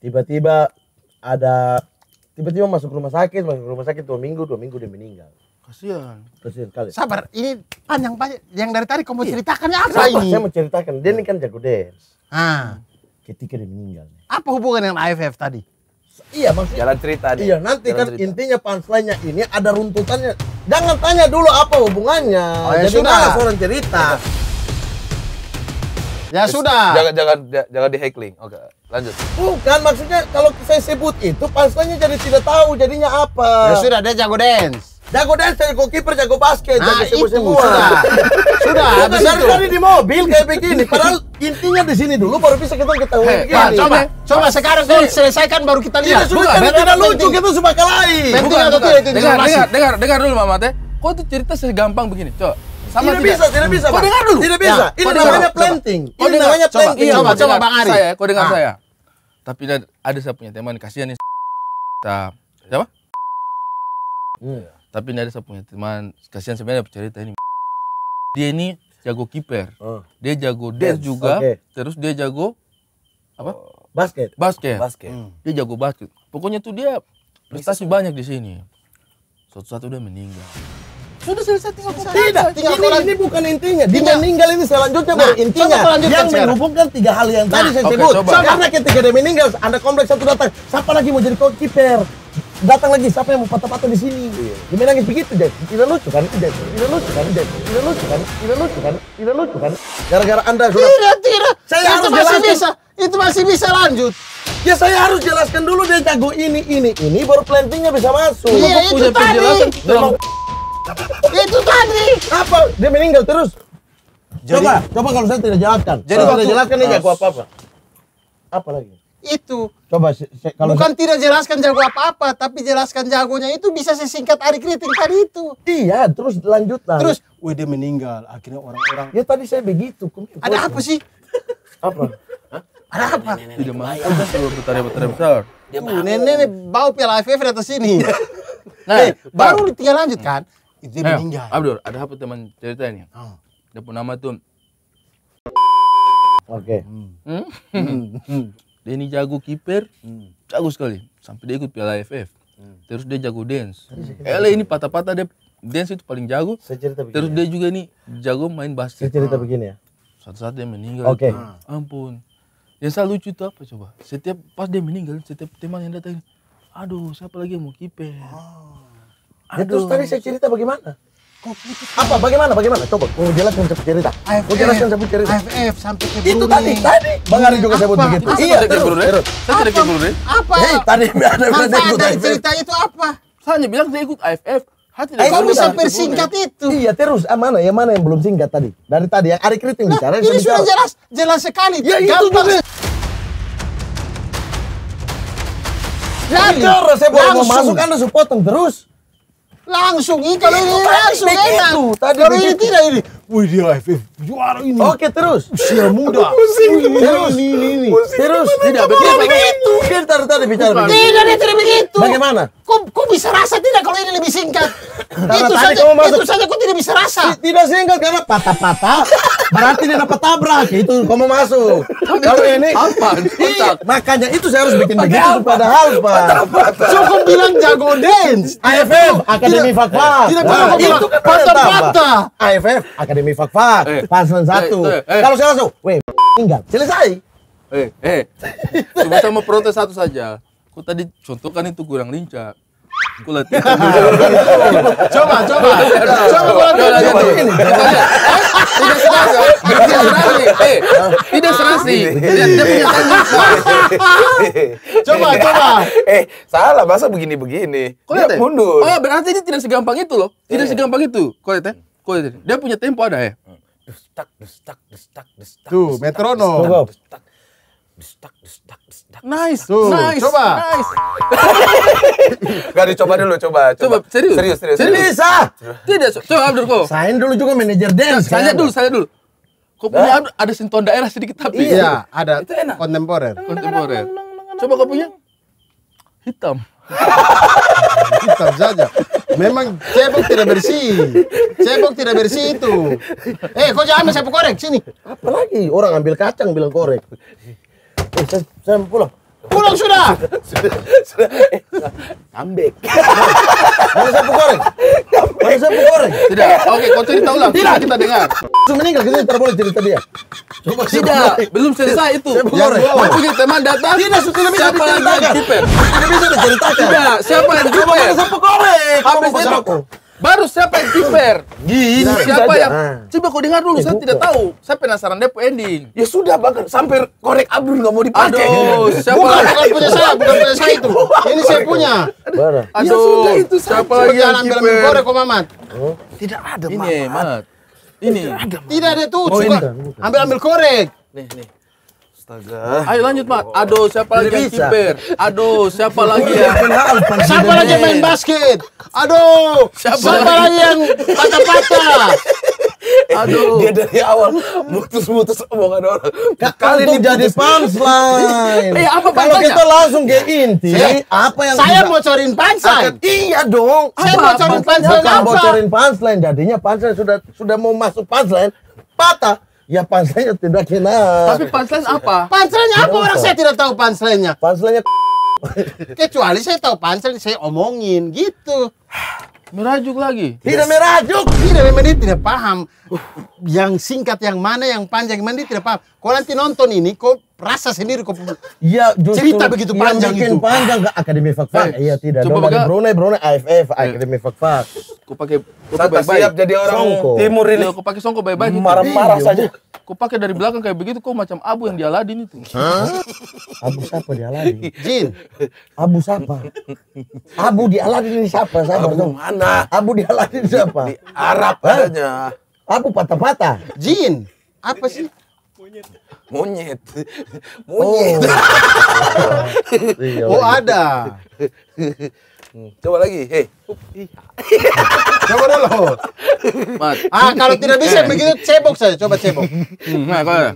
Tiba-tiba ada tiba-tiba masuk rumah sakit, masuk rumah sakit dua minggu, dua minggu dia meninggal. Kasihan. Kasihan kali. Sabar, ini panjang panjang Yang dari tadi kamu iya. ceritakan apa ini? Saya mau ceritakan. Dia ini kan jago dance. Ah. Ketika dia meninggal. Apa hubungan dengan AFF tadi? Iya maksudnya. Jalan cerita nih. Iya nanti Jalan kan cerita. intinya punchline-nya ini ada runtutannya. Jangan tanya dulu apa hubungannya. Oh, ya Jadi sudah. seorang cerita. Ya, ya sudah. Jangan jangan jangan di heckling. Oke, lanjut. Bukan maksudnya kalau saya sebut itu punchline jadi tidak tahu jadinya apa. Ya sudah dia jago dance. Jago dance, jago kiper, jago basket, nah, jago semua-semua. Sudah. sudah habis dari tadi di mobil kayak begini. Padahal intinya di sini dulu baru bisa kita ketahui. Hey, begini. coba, iya. coba sekarang iya. kau selesaikan baru kita iya, lihat. Tidak sudah, bukan, tidak lucu kita sudah kalahi. Bukan, bukan. Dengar, dengar, dengar, dengar dulu Mama Teh. Kok tuh cerita segampang begini? Coba sama tidak, tidak bisa, tidak bisa. Kau dengar dulu. Tidak bisa. Ya, ini namanya planting. Coba. Ini namanya coba, planting. Iya, coba, coba Bang Ari. Saya, kau dengar saya. Tapi ada saya punya teman kasihan nih. Siapa? Hmm tapi ini ada saya punya teman kasihan sebenarnya ada cerita ini dia ini jago kiper oh. dia jago dance, dance juga okay. terus dia jago apa basket basket basket hmm. dia jago basket pokoknya tuh dia prestasi banyak di sini suatu saat dia meninggal sudah selesai tinggal kau Tidak, tinggal ini, ini bukan intinya. Dia meninggal ini selanjutnya nah, baru intinya. Yang menghubungkan tiga hal yang nah, tadi nah, saya okay, sebut. Coba. Karena ketika dia meninggal, anda kompleks satu datang. Siapa lagi mau jadi kiper? datang lagi siapa yang mau patah-patah di sini iya. Gimana nangis begitu jadi tidak lucu kan tidak tidak lucu kan tidak lucu kan tidak lucu kan tidak lucu kan gara-gara anda sudah tidak tidak saya itu harus masih bisa itu masih bisa lanjut ya saya harus jelaskan dulu deh jago ini ini ini baru plantingnya bisa masuk iya, itu punya tadi. penjelasan itu tadi. Apa? Dia meninggal terus. Jadi, coba, coba kalau saya tidak jelaskan. Jadi kalau tidak jelaskan ini jago ah. apa-apa. Apa lagi? Itu. Coba se, se, kalau bukan tidak jelaskan jago apa-apa, tapi jelaskan jagonya itu bisa sesingkat hari kritik tadi itu. Iya, terus lanjut Terus, wih dia meninggal, akhirnya orang-orang. Ya tadi saya begitu. Kumpul. Ada apa sih? apa? Hah? Ada apa? Tidak mau. Udah seluruh bertanya besar. nenek, nenek bau piala AFF atas sini. nah, baru tinggal lanjut kan? itu dia meninggal Abdul ada apa teman ceritanya oh. dia pun nama tuh oke okay. hmm. hmm. dia ini jago kiper hmm. jago sekali sampai dia ikut piala AFF. hmm. terus dia jago dance hmm. Ele eh, ini patah-patah dia dance itu paling jago cerita terus ya. dia juga ini jago main basket saya cerita hmm. begini ya satu saat dia meninggal oke okay. Ah. hmm. ampun yang selalu lucu itu apa coba setiap pas dia meninggal setiap teman yang datang aduh siapa lagi yang mau kiper oh. Ya, terus tadi saya cerita bagaimana? Apa? Bagaimana? Bagaimana? Coba, mau oh, jelaskan saya cerita. mau oh, jelaskan saya cerita. AFF sampai ke Brunei. Itu tadi, tadi. Bang Ari juga sebut begitu. Iya, terus. terus. Saya tidak ke Brunei. Apa? Hei, tadi ada yang ikut AFF. cerita itu apa? Saya hanya bilang saya ikut AFF. Hati eh, bisa persingkat itu. Iya, terus ah, mana yang mana yang belum singkat tadi? Dari tadi yang Ari Kriting nah, bicara. Ini sudah jelas, jelas sekali. Ya itu juga. Jadi, terus saya baru mau masuk Anda supporting terus langsung ikan ini langsung enak. Tadi kalau ini tidak ini Wih dia FF eh, juara ini. Oke terus. Usia muda. Pusing. Terus. Ini, ini, Terus. Tidak begitu. Tidak begitu. Kita tadi taruh bicara begitu. Tidak, dia tidak begitu. Bagaimana? Kok, kok bisa rasa tidak kalau ini lebih singkat? itu saja, kamu itu saja kok tidak bisa rasa. Tidak singkat karena patah-patah. Berarti dia dapat tabrak. Itu mau masuk. Kalau ini. Apa? Iya, makanya itu saya harus bikin begitu. Padahal Pak. Cukup bilang jago dance. AFF. Akademi Fatwa. Tidak nah, Itu patah-patah. AFF. Akademi demi fak-fak, eh, paslon eh, satu. Eh, eh. Kalau saya langsung, weh, tinggal, selesai. Eh, eh, cuma mau protes satu saja. Ku tadi contohkan itu kurang lincah. Ku latihan. coba, coba, coba, coba, coba, eh, tidak serasi, tidak serasi, eh, tidak serasi. Coba, coba. Eh, salah masa begini-begini. Kau lihat ya? mundur. Oh, berarti ini tidak segampang itu loh. Tidak eh. segampang itu. Kau lihat ya dia punya tempo ada ya? Destak, destak, destak, destak. Tuh, metronom. Destak, destak, destak, Nice. Tuh, nice. Coba. Nice. Gak dicoba dulu, coba. Coba, serius. Serius, serius. Serius. Bisa. Ah! Tidak, coba Abdul kok. Sain dulu juga manajer dance. Saya kan? dulu, saya dulu. Kok punya ada sinton daerah sedikit tapi. Iya, ada. Itu enak. Kontemporer. Kontemporer. Coba kau punya hitam. Hitam saja. Memang cebok tidak bersih. Cebok tidak bersih itu. Eh, kau jangan ambil sapu korek sini. Apalagi orang ambil kacang bilang korek. Eh, saya, saya pulang. Pulang sudah. sudah, sudah. Mana sapu goreng? Mana sapu goreng? Tidak. Oke, kau cerita ulang. Tidak, kita dengar. Sudah meninggal, kita tidak boleh cerita dia. Coba Tidak, belum selesai itu. Sapu goreng. Saya punya teman datang. Tidak, sudah tidak bisa siapa yang kiper? Tidak, siapa yang kiper? Mana sapu goreng? Habis itu. Baru siapa yang kiper? Gini siapa yang? Ah. Coba kau dengar dulu, eh, saya tidak tahu. Saya penasaran dia ending. Ya sudah bahkan sampai korek abu nggak mau dipakai. Aduh, siapa? Bukan, bukan punya saya, bukan punya saya itu. Ini saya punya. Aduh, ya itu siapa lagi yang kiper? Jangan korek kok Mamat. Oh. Tidak ada Ini, Mamat. Ini. Tidak ada, Tidak ada tuh, oh, ambil-ambil korek. Nih, nih. Astaga. Ayo lanjut, Mat. Aduh, siapa lagi yang kiper? Aduh, siapa lagi yang Siapa lagi main basket? Aduh, siapa, siapa lagi yang patah-patah? Eh, Aduh. Dia dari awal mutus-mutus omongan orang. Kali ini jadi punchline. Eh, apa Kalau kita langsung ke inti, saya, apa yang Saya bocorin punchline. Iya dong. Saya bocorin punchline apa? Bukan bocorin punchline, jadinya punchline sudah sudah mau masuk punchline patah Ya panselnya tidak kena. Tapi panselnya apa? Panselnya apa orang saya tidak tahu panselnya. Panselnya Kecuali saya tahu pansel saya omongin gitu. Merajuk lagi? Tidak merajuk. Tidak, memang dia tidak paham. Yang singkat yang mana, yang panjang yang mana dia tidak paham. Kalau nanti nonton ini, kok rasa sendiri kok. Iya, cerita begitu panjang itu. panjang gak akademi Fak. Iya tidak. Coba pakai Brunei, Brunei AFF, eh. akademi Fak. Ku pakai Santa siap jadi orang timur ini. aku iya, pakai songko baik-baik. Marah-marah iya. saja. aku pakai dari belakang kayak begitu kok macam Abu yang di Aladin itu. Abu siapa di Jin. Abu siapa? Abu di siapa? Sabar Abu mana? Abu di siapa? Di Arab katanya. Abu patah-patah. Jin. Apa sih? Monyet. Monyet. Monyet. Oh, oh ada. Coba lagi. Hei. Coba dulu. Mat. Ah, kalau tidak bisa begitu cebok saja, coba cebok. Hmm, nah, kalau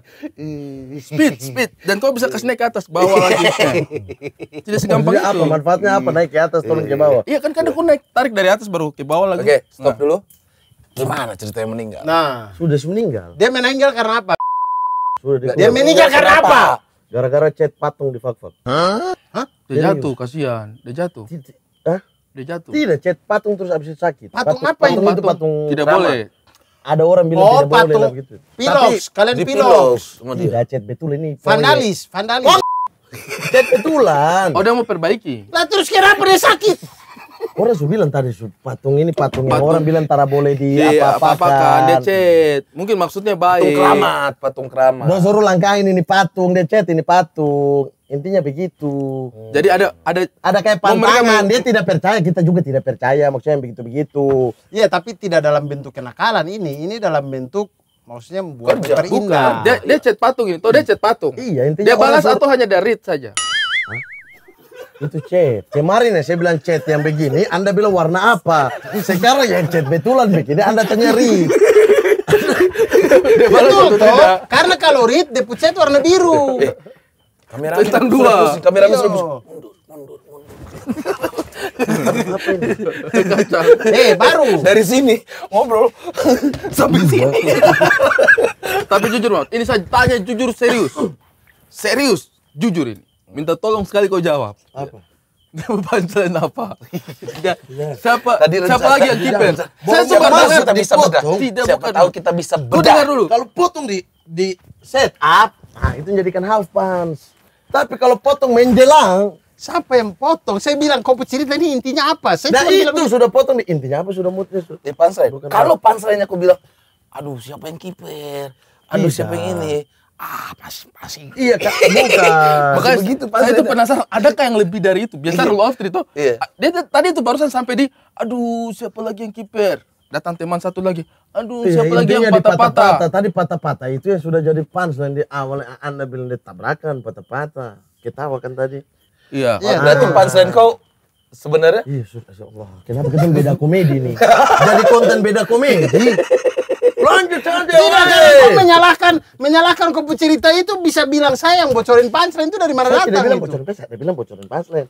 speed, speed dan kau bisa kasih naik ke atas, bawah lagi. tidak segampang itu. Apa manfaatnya apa naik ke atas turun ke bawah? Iya, kan kan aku naik tarik dari atas baru ke bawah lagi. Oke, stop nah. dulu. Gimana ceritanya meninggal? Nah, sudah meninggal. Dia meninggal karena apa? Sudah Dia meninggal karena apa? Gara-gara chat patung di Fakfak. Hah? Hah? Dia jatuh, kasihan. Dia jatuh. Hah? Dia jatuh. Tidak, chat patung terus habis sakit. Patung, patung apa patung itu? Patung, patung tidak boleh. Ada orang bilang oh, tidak patung. boleh gitu. Pilox, kalian pilox. Tidak, cet betul ini. Vandalis, vandalis. Oh, cat betulan. Oh, dia mau perbaiki. Lah terus kenapa dia sakit? Orang sudah bilang tadi su, patung ini patung, patung orang bilang tara boleh di iya, apa apa kan decet. Mungkin maksudnya baik. Patung keramat, patung keramat. Nah, suruh langkahin ini patung decet, ini patung. Intinya begitu. Hmm. Jadi ada ada ada kayak pantangan, dia tidak percaya, kita juga tidak percaya maksudnya begitu-begitu. Iya, tapi tidak dalam bentuk kenakalan ini, ini dalam bentuk maksudnya membuat Kerja. Bukan, dia, dia cet patung ini, tuh dia cet patung. Iya, intinya dia balas atau hanya dari saja. Hah? Itu chat Kemarin ya saya bilang chat yang begini, Anda bilang warna apa? Sekarang yang chat betulan begini, Anda tanya Ri. Betul toh, karena kalorit dia chat warna biru. Eh, kamera dua. Kamera mundur, mundur, mundur. Eh baru dari sini ngobrol sampai hmm. sini. Tapi jujur banget, ini saya tanya jujur serius, serius jujur ini minta tolong sekali kau jawab. Apa? Nama pancelan apa? Siapa Tadi siapa lagi yang kiper? Saya suka tahu kita bisa bedah. Tidak siapa tahu kita bisa bedah. dengar dulu. Kalau potong di di set up, nah itu menjadikan half pants. Tapi kalau potong menjelang, Siapa yang potong? Saya bilang kau cerita ini intinya apa? Saya nah, itu bilang, sudah potong di intinya apa sudah moodnya di pansel. Kalau panselnya aku bilang, aduh siapa yang kiper? Aduh Tidak. siapa yang ini? ah pas masih iya kak bukan makanya begitu pas itu penasaran adakah yang lebih dari itu biasa iya. rule of three tuh iya. Ah, dia tadi itu barusan sampai di aduh siapa lagi yang kiper datang teman satu lagi. Aduh, iya, siapa lagi yang patah-patah? Tadi patah-patah itu ya sudah jadi pans dan di awal Anda bilang ditabrakan patah-patah. Kita kan tadi. Iya. Iya, berarti ah. dan kau sebenarnya Iya, sudah ya Allah. Kenapa kita beda komedi nih? jadi konten beda komedi. Lanjut saja. Tidak, kan menyalahkan menyalahkan kupu cerita itu bisa bilang saya yang bocorin punchline itu dari mana saya datang? Tidak bilang bocorin punchline, saya bilang bocorin punchline.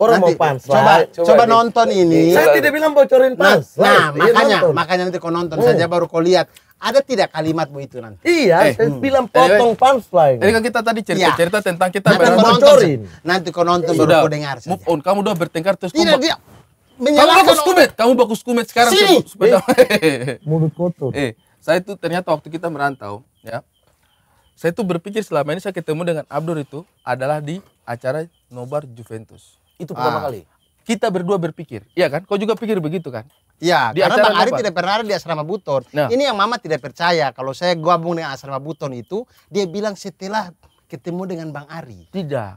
Orang nanti, mau punchline. Coba, coba, coba di, nonton ini. Saya tidak bilang bocorin punchline. Nah, nah makanya nonton. makanya nanti kau nonton hmm. saja baru kau lihat ada tidak kalimat bu itu nanti? Iya, eh, saya hmm. bilang eh, potong punchline. Jadi kan kita tadi cerita-cerita ya. tentang kita nanti kau nonton, nanti kau nonton baru kau dengar. Move on, kamu udah bertengkar terus tidak, tidak menyalahkan kamu bagus kumet kamu bagus kumet sekarang sih. eh, mulut kotor eh saya tuh ternyata waktu kita merantau ya saya tuh berpikir selama ini saya ketemu dengan Abdur itu adalah di acara nobar Juventus itu pertama ah. kali kita berdua berpikir iya kan kau juga pikir begitu kan Iya, karena Bang Ari tidak pernah ada di asrama Buton. Nah. Ini yang Mama tidak percaya. Kalau saya gabung dengan asrama Buton itu, dia bilang setelah ketemu dengan Bang Ari. Tidak.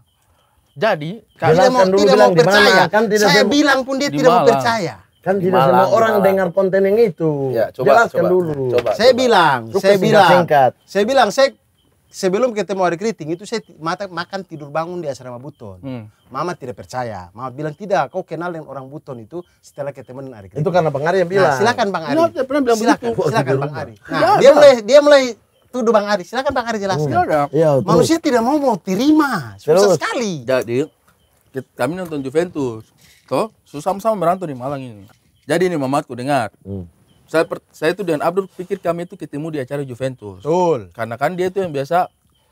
Jadi, kalau mau dulu tidak mau percaya. kan tidak saya bilang pun dia tidak mau percaya. Kan tidak semua orang dimalang. dengar konten yang itu. Ya, coba, Jelaskan coba, dulu. Coba, saya coba. bilang, Rukun saya bilang, singkat. saya bilang, saya sebelum ketemu hari Keriting itu saya mata, makan tidur bangun di asrama Buton. Hmm. Mama tidak percaya. Mama bilang tidak, kau kenal dengan orang Buton itu setelah ketemu dengan Ari Keriting. Itu karena Bang Ari yang nah, bilang. Nah, silakan Bang Ari. Nah, silakan, silakan Bang Ari. Nah, ya, dia mulai dia mulai tuduh Bang Ari. Silakan Bang Ari jelaskan. Hmm. Ya, Manusia tidak mau mau terima. Susah terus. sekali. Jadi kami nonton Juventus. Toh, susah sama merantau di Malang ini. Jadi ini mamatku dengar. Hmm. Saya per, saya itu dengan Abdul pikir kami itu ketemu di acara Juventus. Betul. Karena kan dia itu yang biasa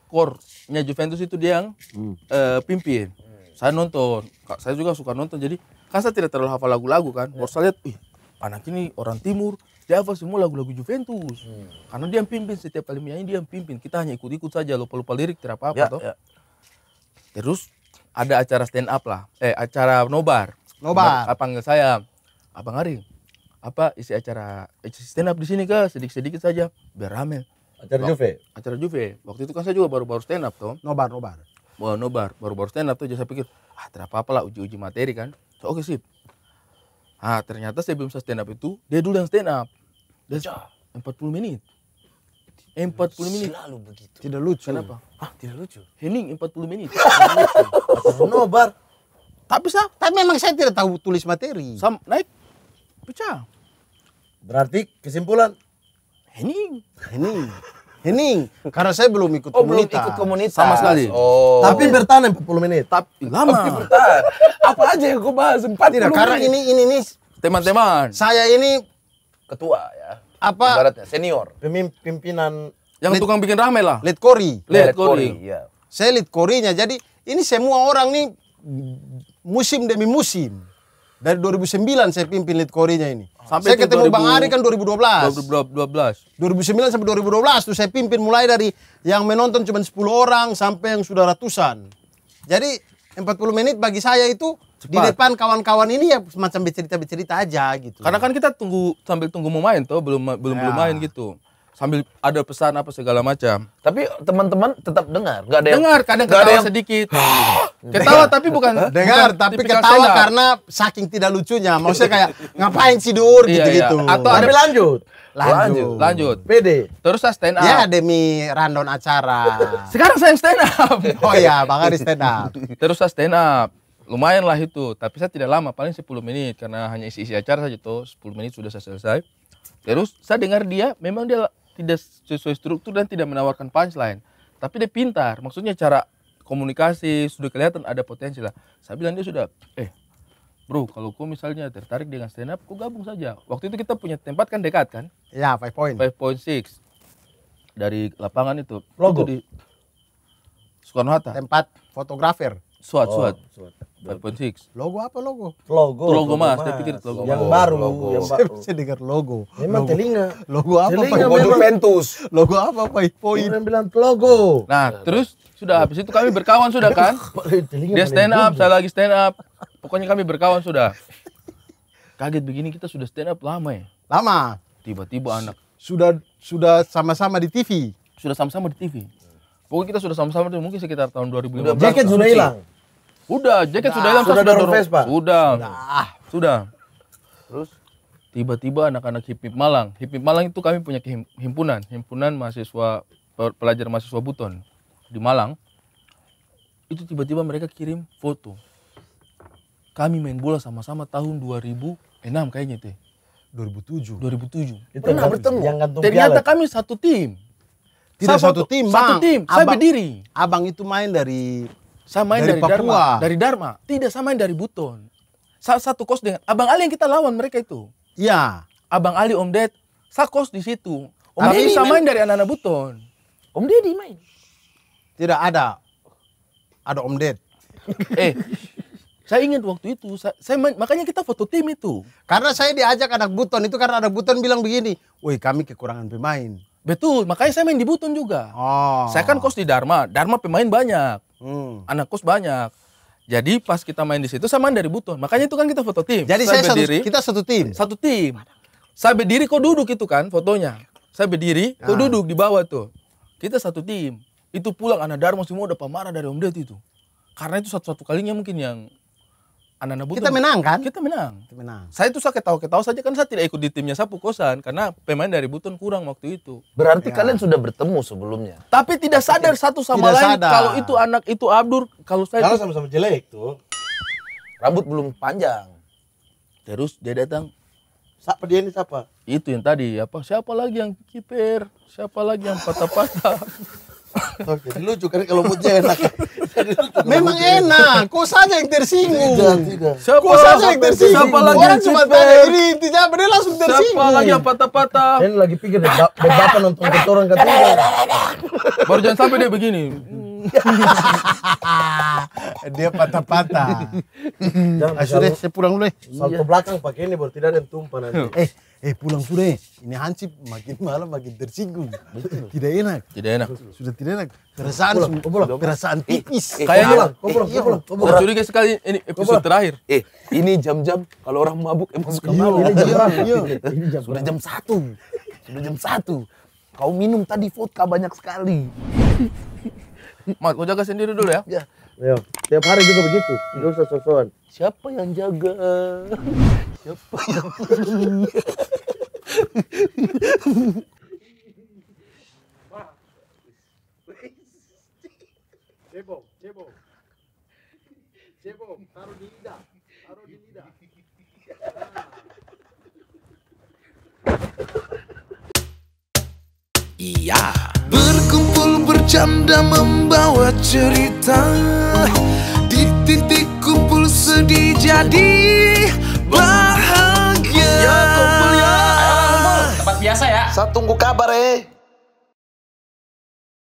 core-nya Juventus itu dia yang hmm. uh, pimpin. Saya nonton, saya juga suka nonton. Jadi kan saya tidak terlalu hafal lagu-lagu kan. Yeah. saya lihat, ih anak ini orang timur, dia hafal semua lagu-lagu Juventus. Hmm. Karena dia yang pimpin setiap kali menyanyi dia yang pimpin. Kita hanya ikut-ikut saja lupa-lupa lirik tidak apa-apa ya, toh. Ya. Terus ada acara stand up lah. Eh acara nobar. Nobar. Apa panggil saya. apa Ari. Apa isi acara isi stand up di sini kah? Sedikit-sedikit saja biar rame. Acara Juve. Acara Juve. Waktu itu kan saya juga baru-baru stand up toh. Nobar, nobar. mau nobar, baru-baru stand up tuh jadi saya pikir, ah tidak apa-apa lah uji-uji materi kan. So, oke okay, sip. Ah, ternyata saya saya stand up itu, dia dulu yang stand up. Dan 40 menit. Eh, 40 menit. Selalu begitu. Tidak lucu. Kenapa? Ah, tidak lucu. Hening 40 menit. Nobar. Tapi sah, tapi memang saya tidak tahu tulis materi. Sam, naik. Pecah. Berarti kesimpulan Hening. Hening. Hening. Karena saya belum ikut oh, komunitas. belum ikut komunitas. Sama sekali. Oh. Tapi oh. bertahan 40 menit. Tapi oh, lama. Tapi bertahan. Apa aja yang gue bahas 40 tidak, menit. Karena ini ini ini teman-teman. Saya ini ketua ya. Apa? Ibaratnya senior. Pimpinan yang lead, tukang bikin rame lah. Lead Kori. Lead, lead Kori. Ya. Saya lead Korinya. Jadi ini semua orang nih musim demi musim. Dari 2009 saya pimpin lead Korinya ini. Sampai saya ketemu 2000, Bang Ari kan 2012. 2012. 2009 sampai 2012 tuh saya pimpin mulai dari yang menonton cuma 10 orang sampai yang sudah ratusan. Jadi 40 menit bagi saya itu Cepat. di depan kawan-kawan ini ya semacam bercerita-bercerita aja gitu. Karena kan kita tunggu sambil tunggu mau main tuh belum belum ya. belum main gitu sambil ada pesan apa segala macam. Tapi teman-teman tetap dengar, nggak ada yang dengar, kadang ketawa yang... sedikit. ketawa tapi bukan dengar, bukan tapi ketawa karena saking tidak lucunya. Maksudnya kayak ngapain sih dur iya, gitu-gitu. Iya, Atau ada... lanjut. Lanjut. Lanjut. PD. Terus saya stand up. Ya demi random acara. Sekarang saya stand up. oh iya, Bang di stand up. Terus saya stand up lumayan lah itu tapi saya tidak lama paling 10 menit karena hanya isi-isi acara saja tuh 10 menit sudah saya selesai terus saya dengar dia memang dia tidak sesuai struktur dan tidak menawarkan punchline tapi dia pintar maksudnya cara komunikasi sudah kelihatan ada potensi lah saya bilang dia sudah eh bro kalau kau misalnya tertarik dengan stand up kau gabung saja waktu itu kita punya tempat kan dekat kan ya five point five point six dari lapangan itu logo itu di Soekarno Hatta tempat fotografer SWAT, oh, SWAT. 5.6. Logo apa logo? Logo. Logo, logo mas. saya pikir logo. Yang mas. baru. Logo. Yang baru. Saya, bisa dengar logo. Memang logo. telinga. Logo apa? Telinga Pak? Logo Juventus. Logo apa Pak? Poin. Yang bilang logo. Nah, nah terus nah. sudah habis itu kami berkawan sudah kan? dia stand up, ya? saya lagi stand up. Pokoknya kami berkawan sudah. Kaget begini kita sudah stand up lama ya? Lama. Tiba-tiba anak. Sudah sudah sama-sama di TV. Sudah sama-sama di TV. Pokoknya kita sudah sama-sama mungkin sekitar tahun 2015. Jaket sudah hilang. Udah, jaket sudah hilang. Sudah dorong Vespa. Sudah. Sudah. Sudah. Terus tiba-tiba anak-anak Hipmip Malang. Hipmip Malang itu kami punya himpunan, himpunan mahasiswa pelajar mahasiswa Buton di Malang. Itu tiba-tiba mereka kirim foto. Kami main bola sama-sama tahun 2006 kayaknya teh. 2007. 2007. Itu Pernah bertemu. Ternyata kami satu tim. Tidak satu, satu tim, Bang. Satu tim. berdiri. Abang itu main dari Samain dari, dari Papua. Dharma. Dari Dharma. Tidak samain dari Buton. Satu kos dengan Abang Ali yang kita lawan mereka itu. Iya. Abang Ali Om Ded, sakos kos di situ. Om Ded samain dari anak-anak Buton. Om Ded main. Tidak ada. Ada Om Ded. eh, saya ingat waktu itu, saya, saya main, makanya kita foto tim itu. Karena saya diajak anak Buton itu karena anak Buton bilang begini, woi kami kekurangan pemain. Betul, makanya saya main di Buton juga. Oh. Saya kan kos di Dharma, Dharma pemain banyak. Hmm. Anak kos banyak. Jadi pas kita main di situ samaan dari Buton, Makanya itu kan kita foto tim. Jadi saya, saya kita satu tim. Satu tim. Saya berdiri kok duduk itu kan fotonya. Saya berdiri kok ah. duduk di bawah tuh. Kita satu tim. Itu pulang anak Darmo semua udah pamarah dari Om Ded itu. Karena itu satu-satu kalinya mungkin yang anak-anak Kita menang kan? Kita menang. Kita menang. Saya itu saya ketawa-ketawa saja kan saya tidak ikut di timnya Sapu Kosan karena pemain dari Buton kurang waktu itu. Berarti ya. kalian sudah bertemu sebelumnya. Tapi tidak sadar tidak, satu sama lain sadar. kalau itu anak itu Abdur, kalau saya Kalau sama-sama jelek tuh. Rambut belum panjang. Terus dia datang. Siapa dia ini siapa? Itu yang tadi apa? Siapa lagi yang kiper? Siapa lagi yang patah-patah? Oh, jadi lucu kan kalau moodnya enak. Memang enak, Kok saja yang tersinggung. Tidak, tidak. Siapa kau saja yang tersinggung. Siapa lagi Orang cuma tanya ini, tidak benar langsung tersinggung. Siapa lagi yang patah-patah? Ini lagi pikir debat nonton ke orang ketiga. Baru jangan sampai dia begini. dia patah-patah. Sudah, saya pulang dulu. Salto iya. belakang pakai ini, baru tidak ada yang tumpah nanti. Iya. Eh, eh pulang sudah eh. Ini hansip makin malam makin tersinggung. Tidak enak. Tidak enak. Sudah tidak enak. Perasaan pulang, perasaan eh, tipis. Eh, eh, Kayaknya pulang, kau pulang, kau pulang, kau Curiga sekali ini episode pulang. terakhir. Eh, ini jam-jam kalau orang mabuk emang suka malam Iya, iya, iya. Ini jam sudah jam satu. Sudah jam satu. Kau minum tadi vodka banyak sekali. Mat, kau jaga sendiri dulu ya. Ya. Ya, tiap hari juga begitu. Tidak usah sosokan. Siapa yang jaga? Siapa yang Cebong, cebong. Cebong, taruh di Iya Berkumpul bercanda membawa cerita Di titik kumpul sedih jadi bahagia Ya kumpul ya Tempat biasa ya Saya tunggu kabar eh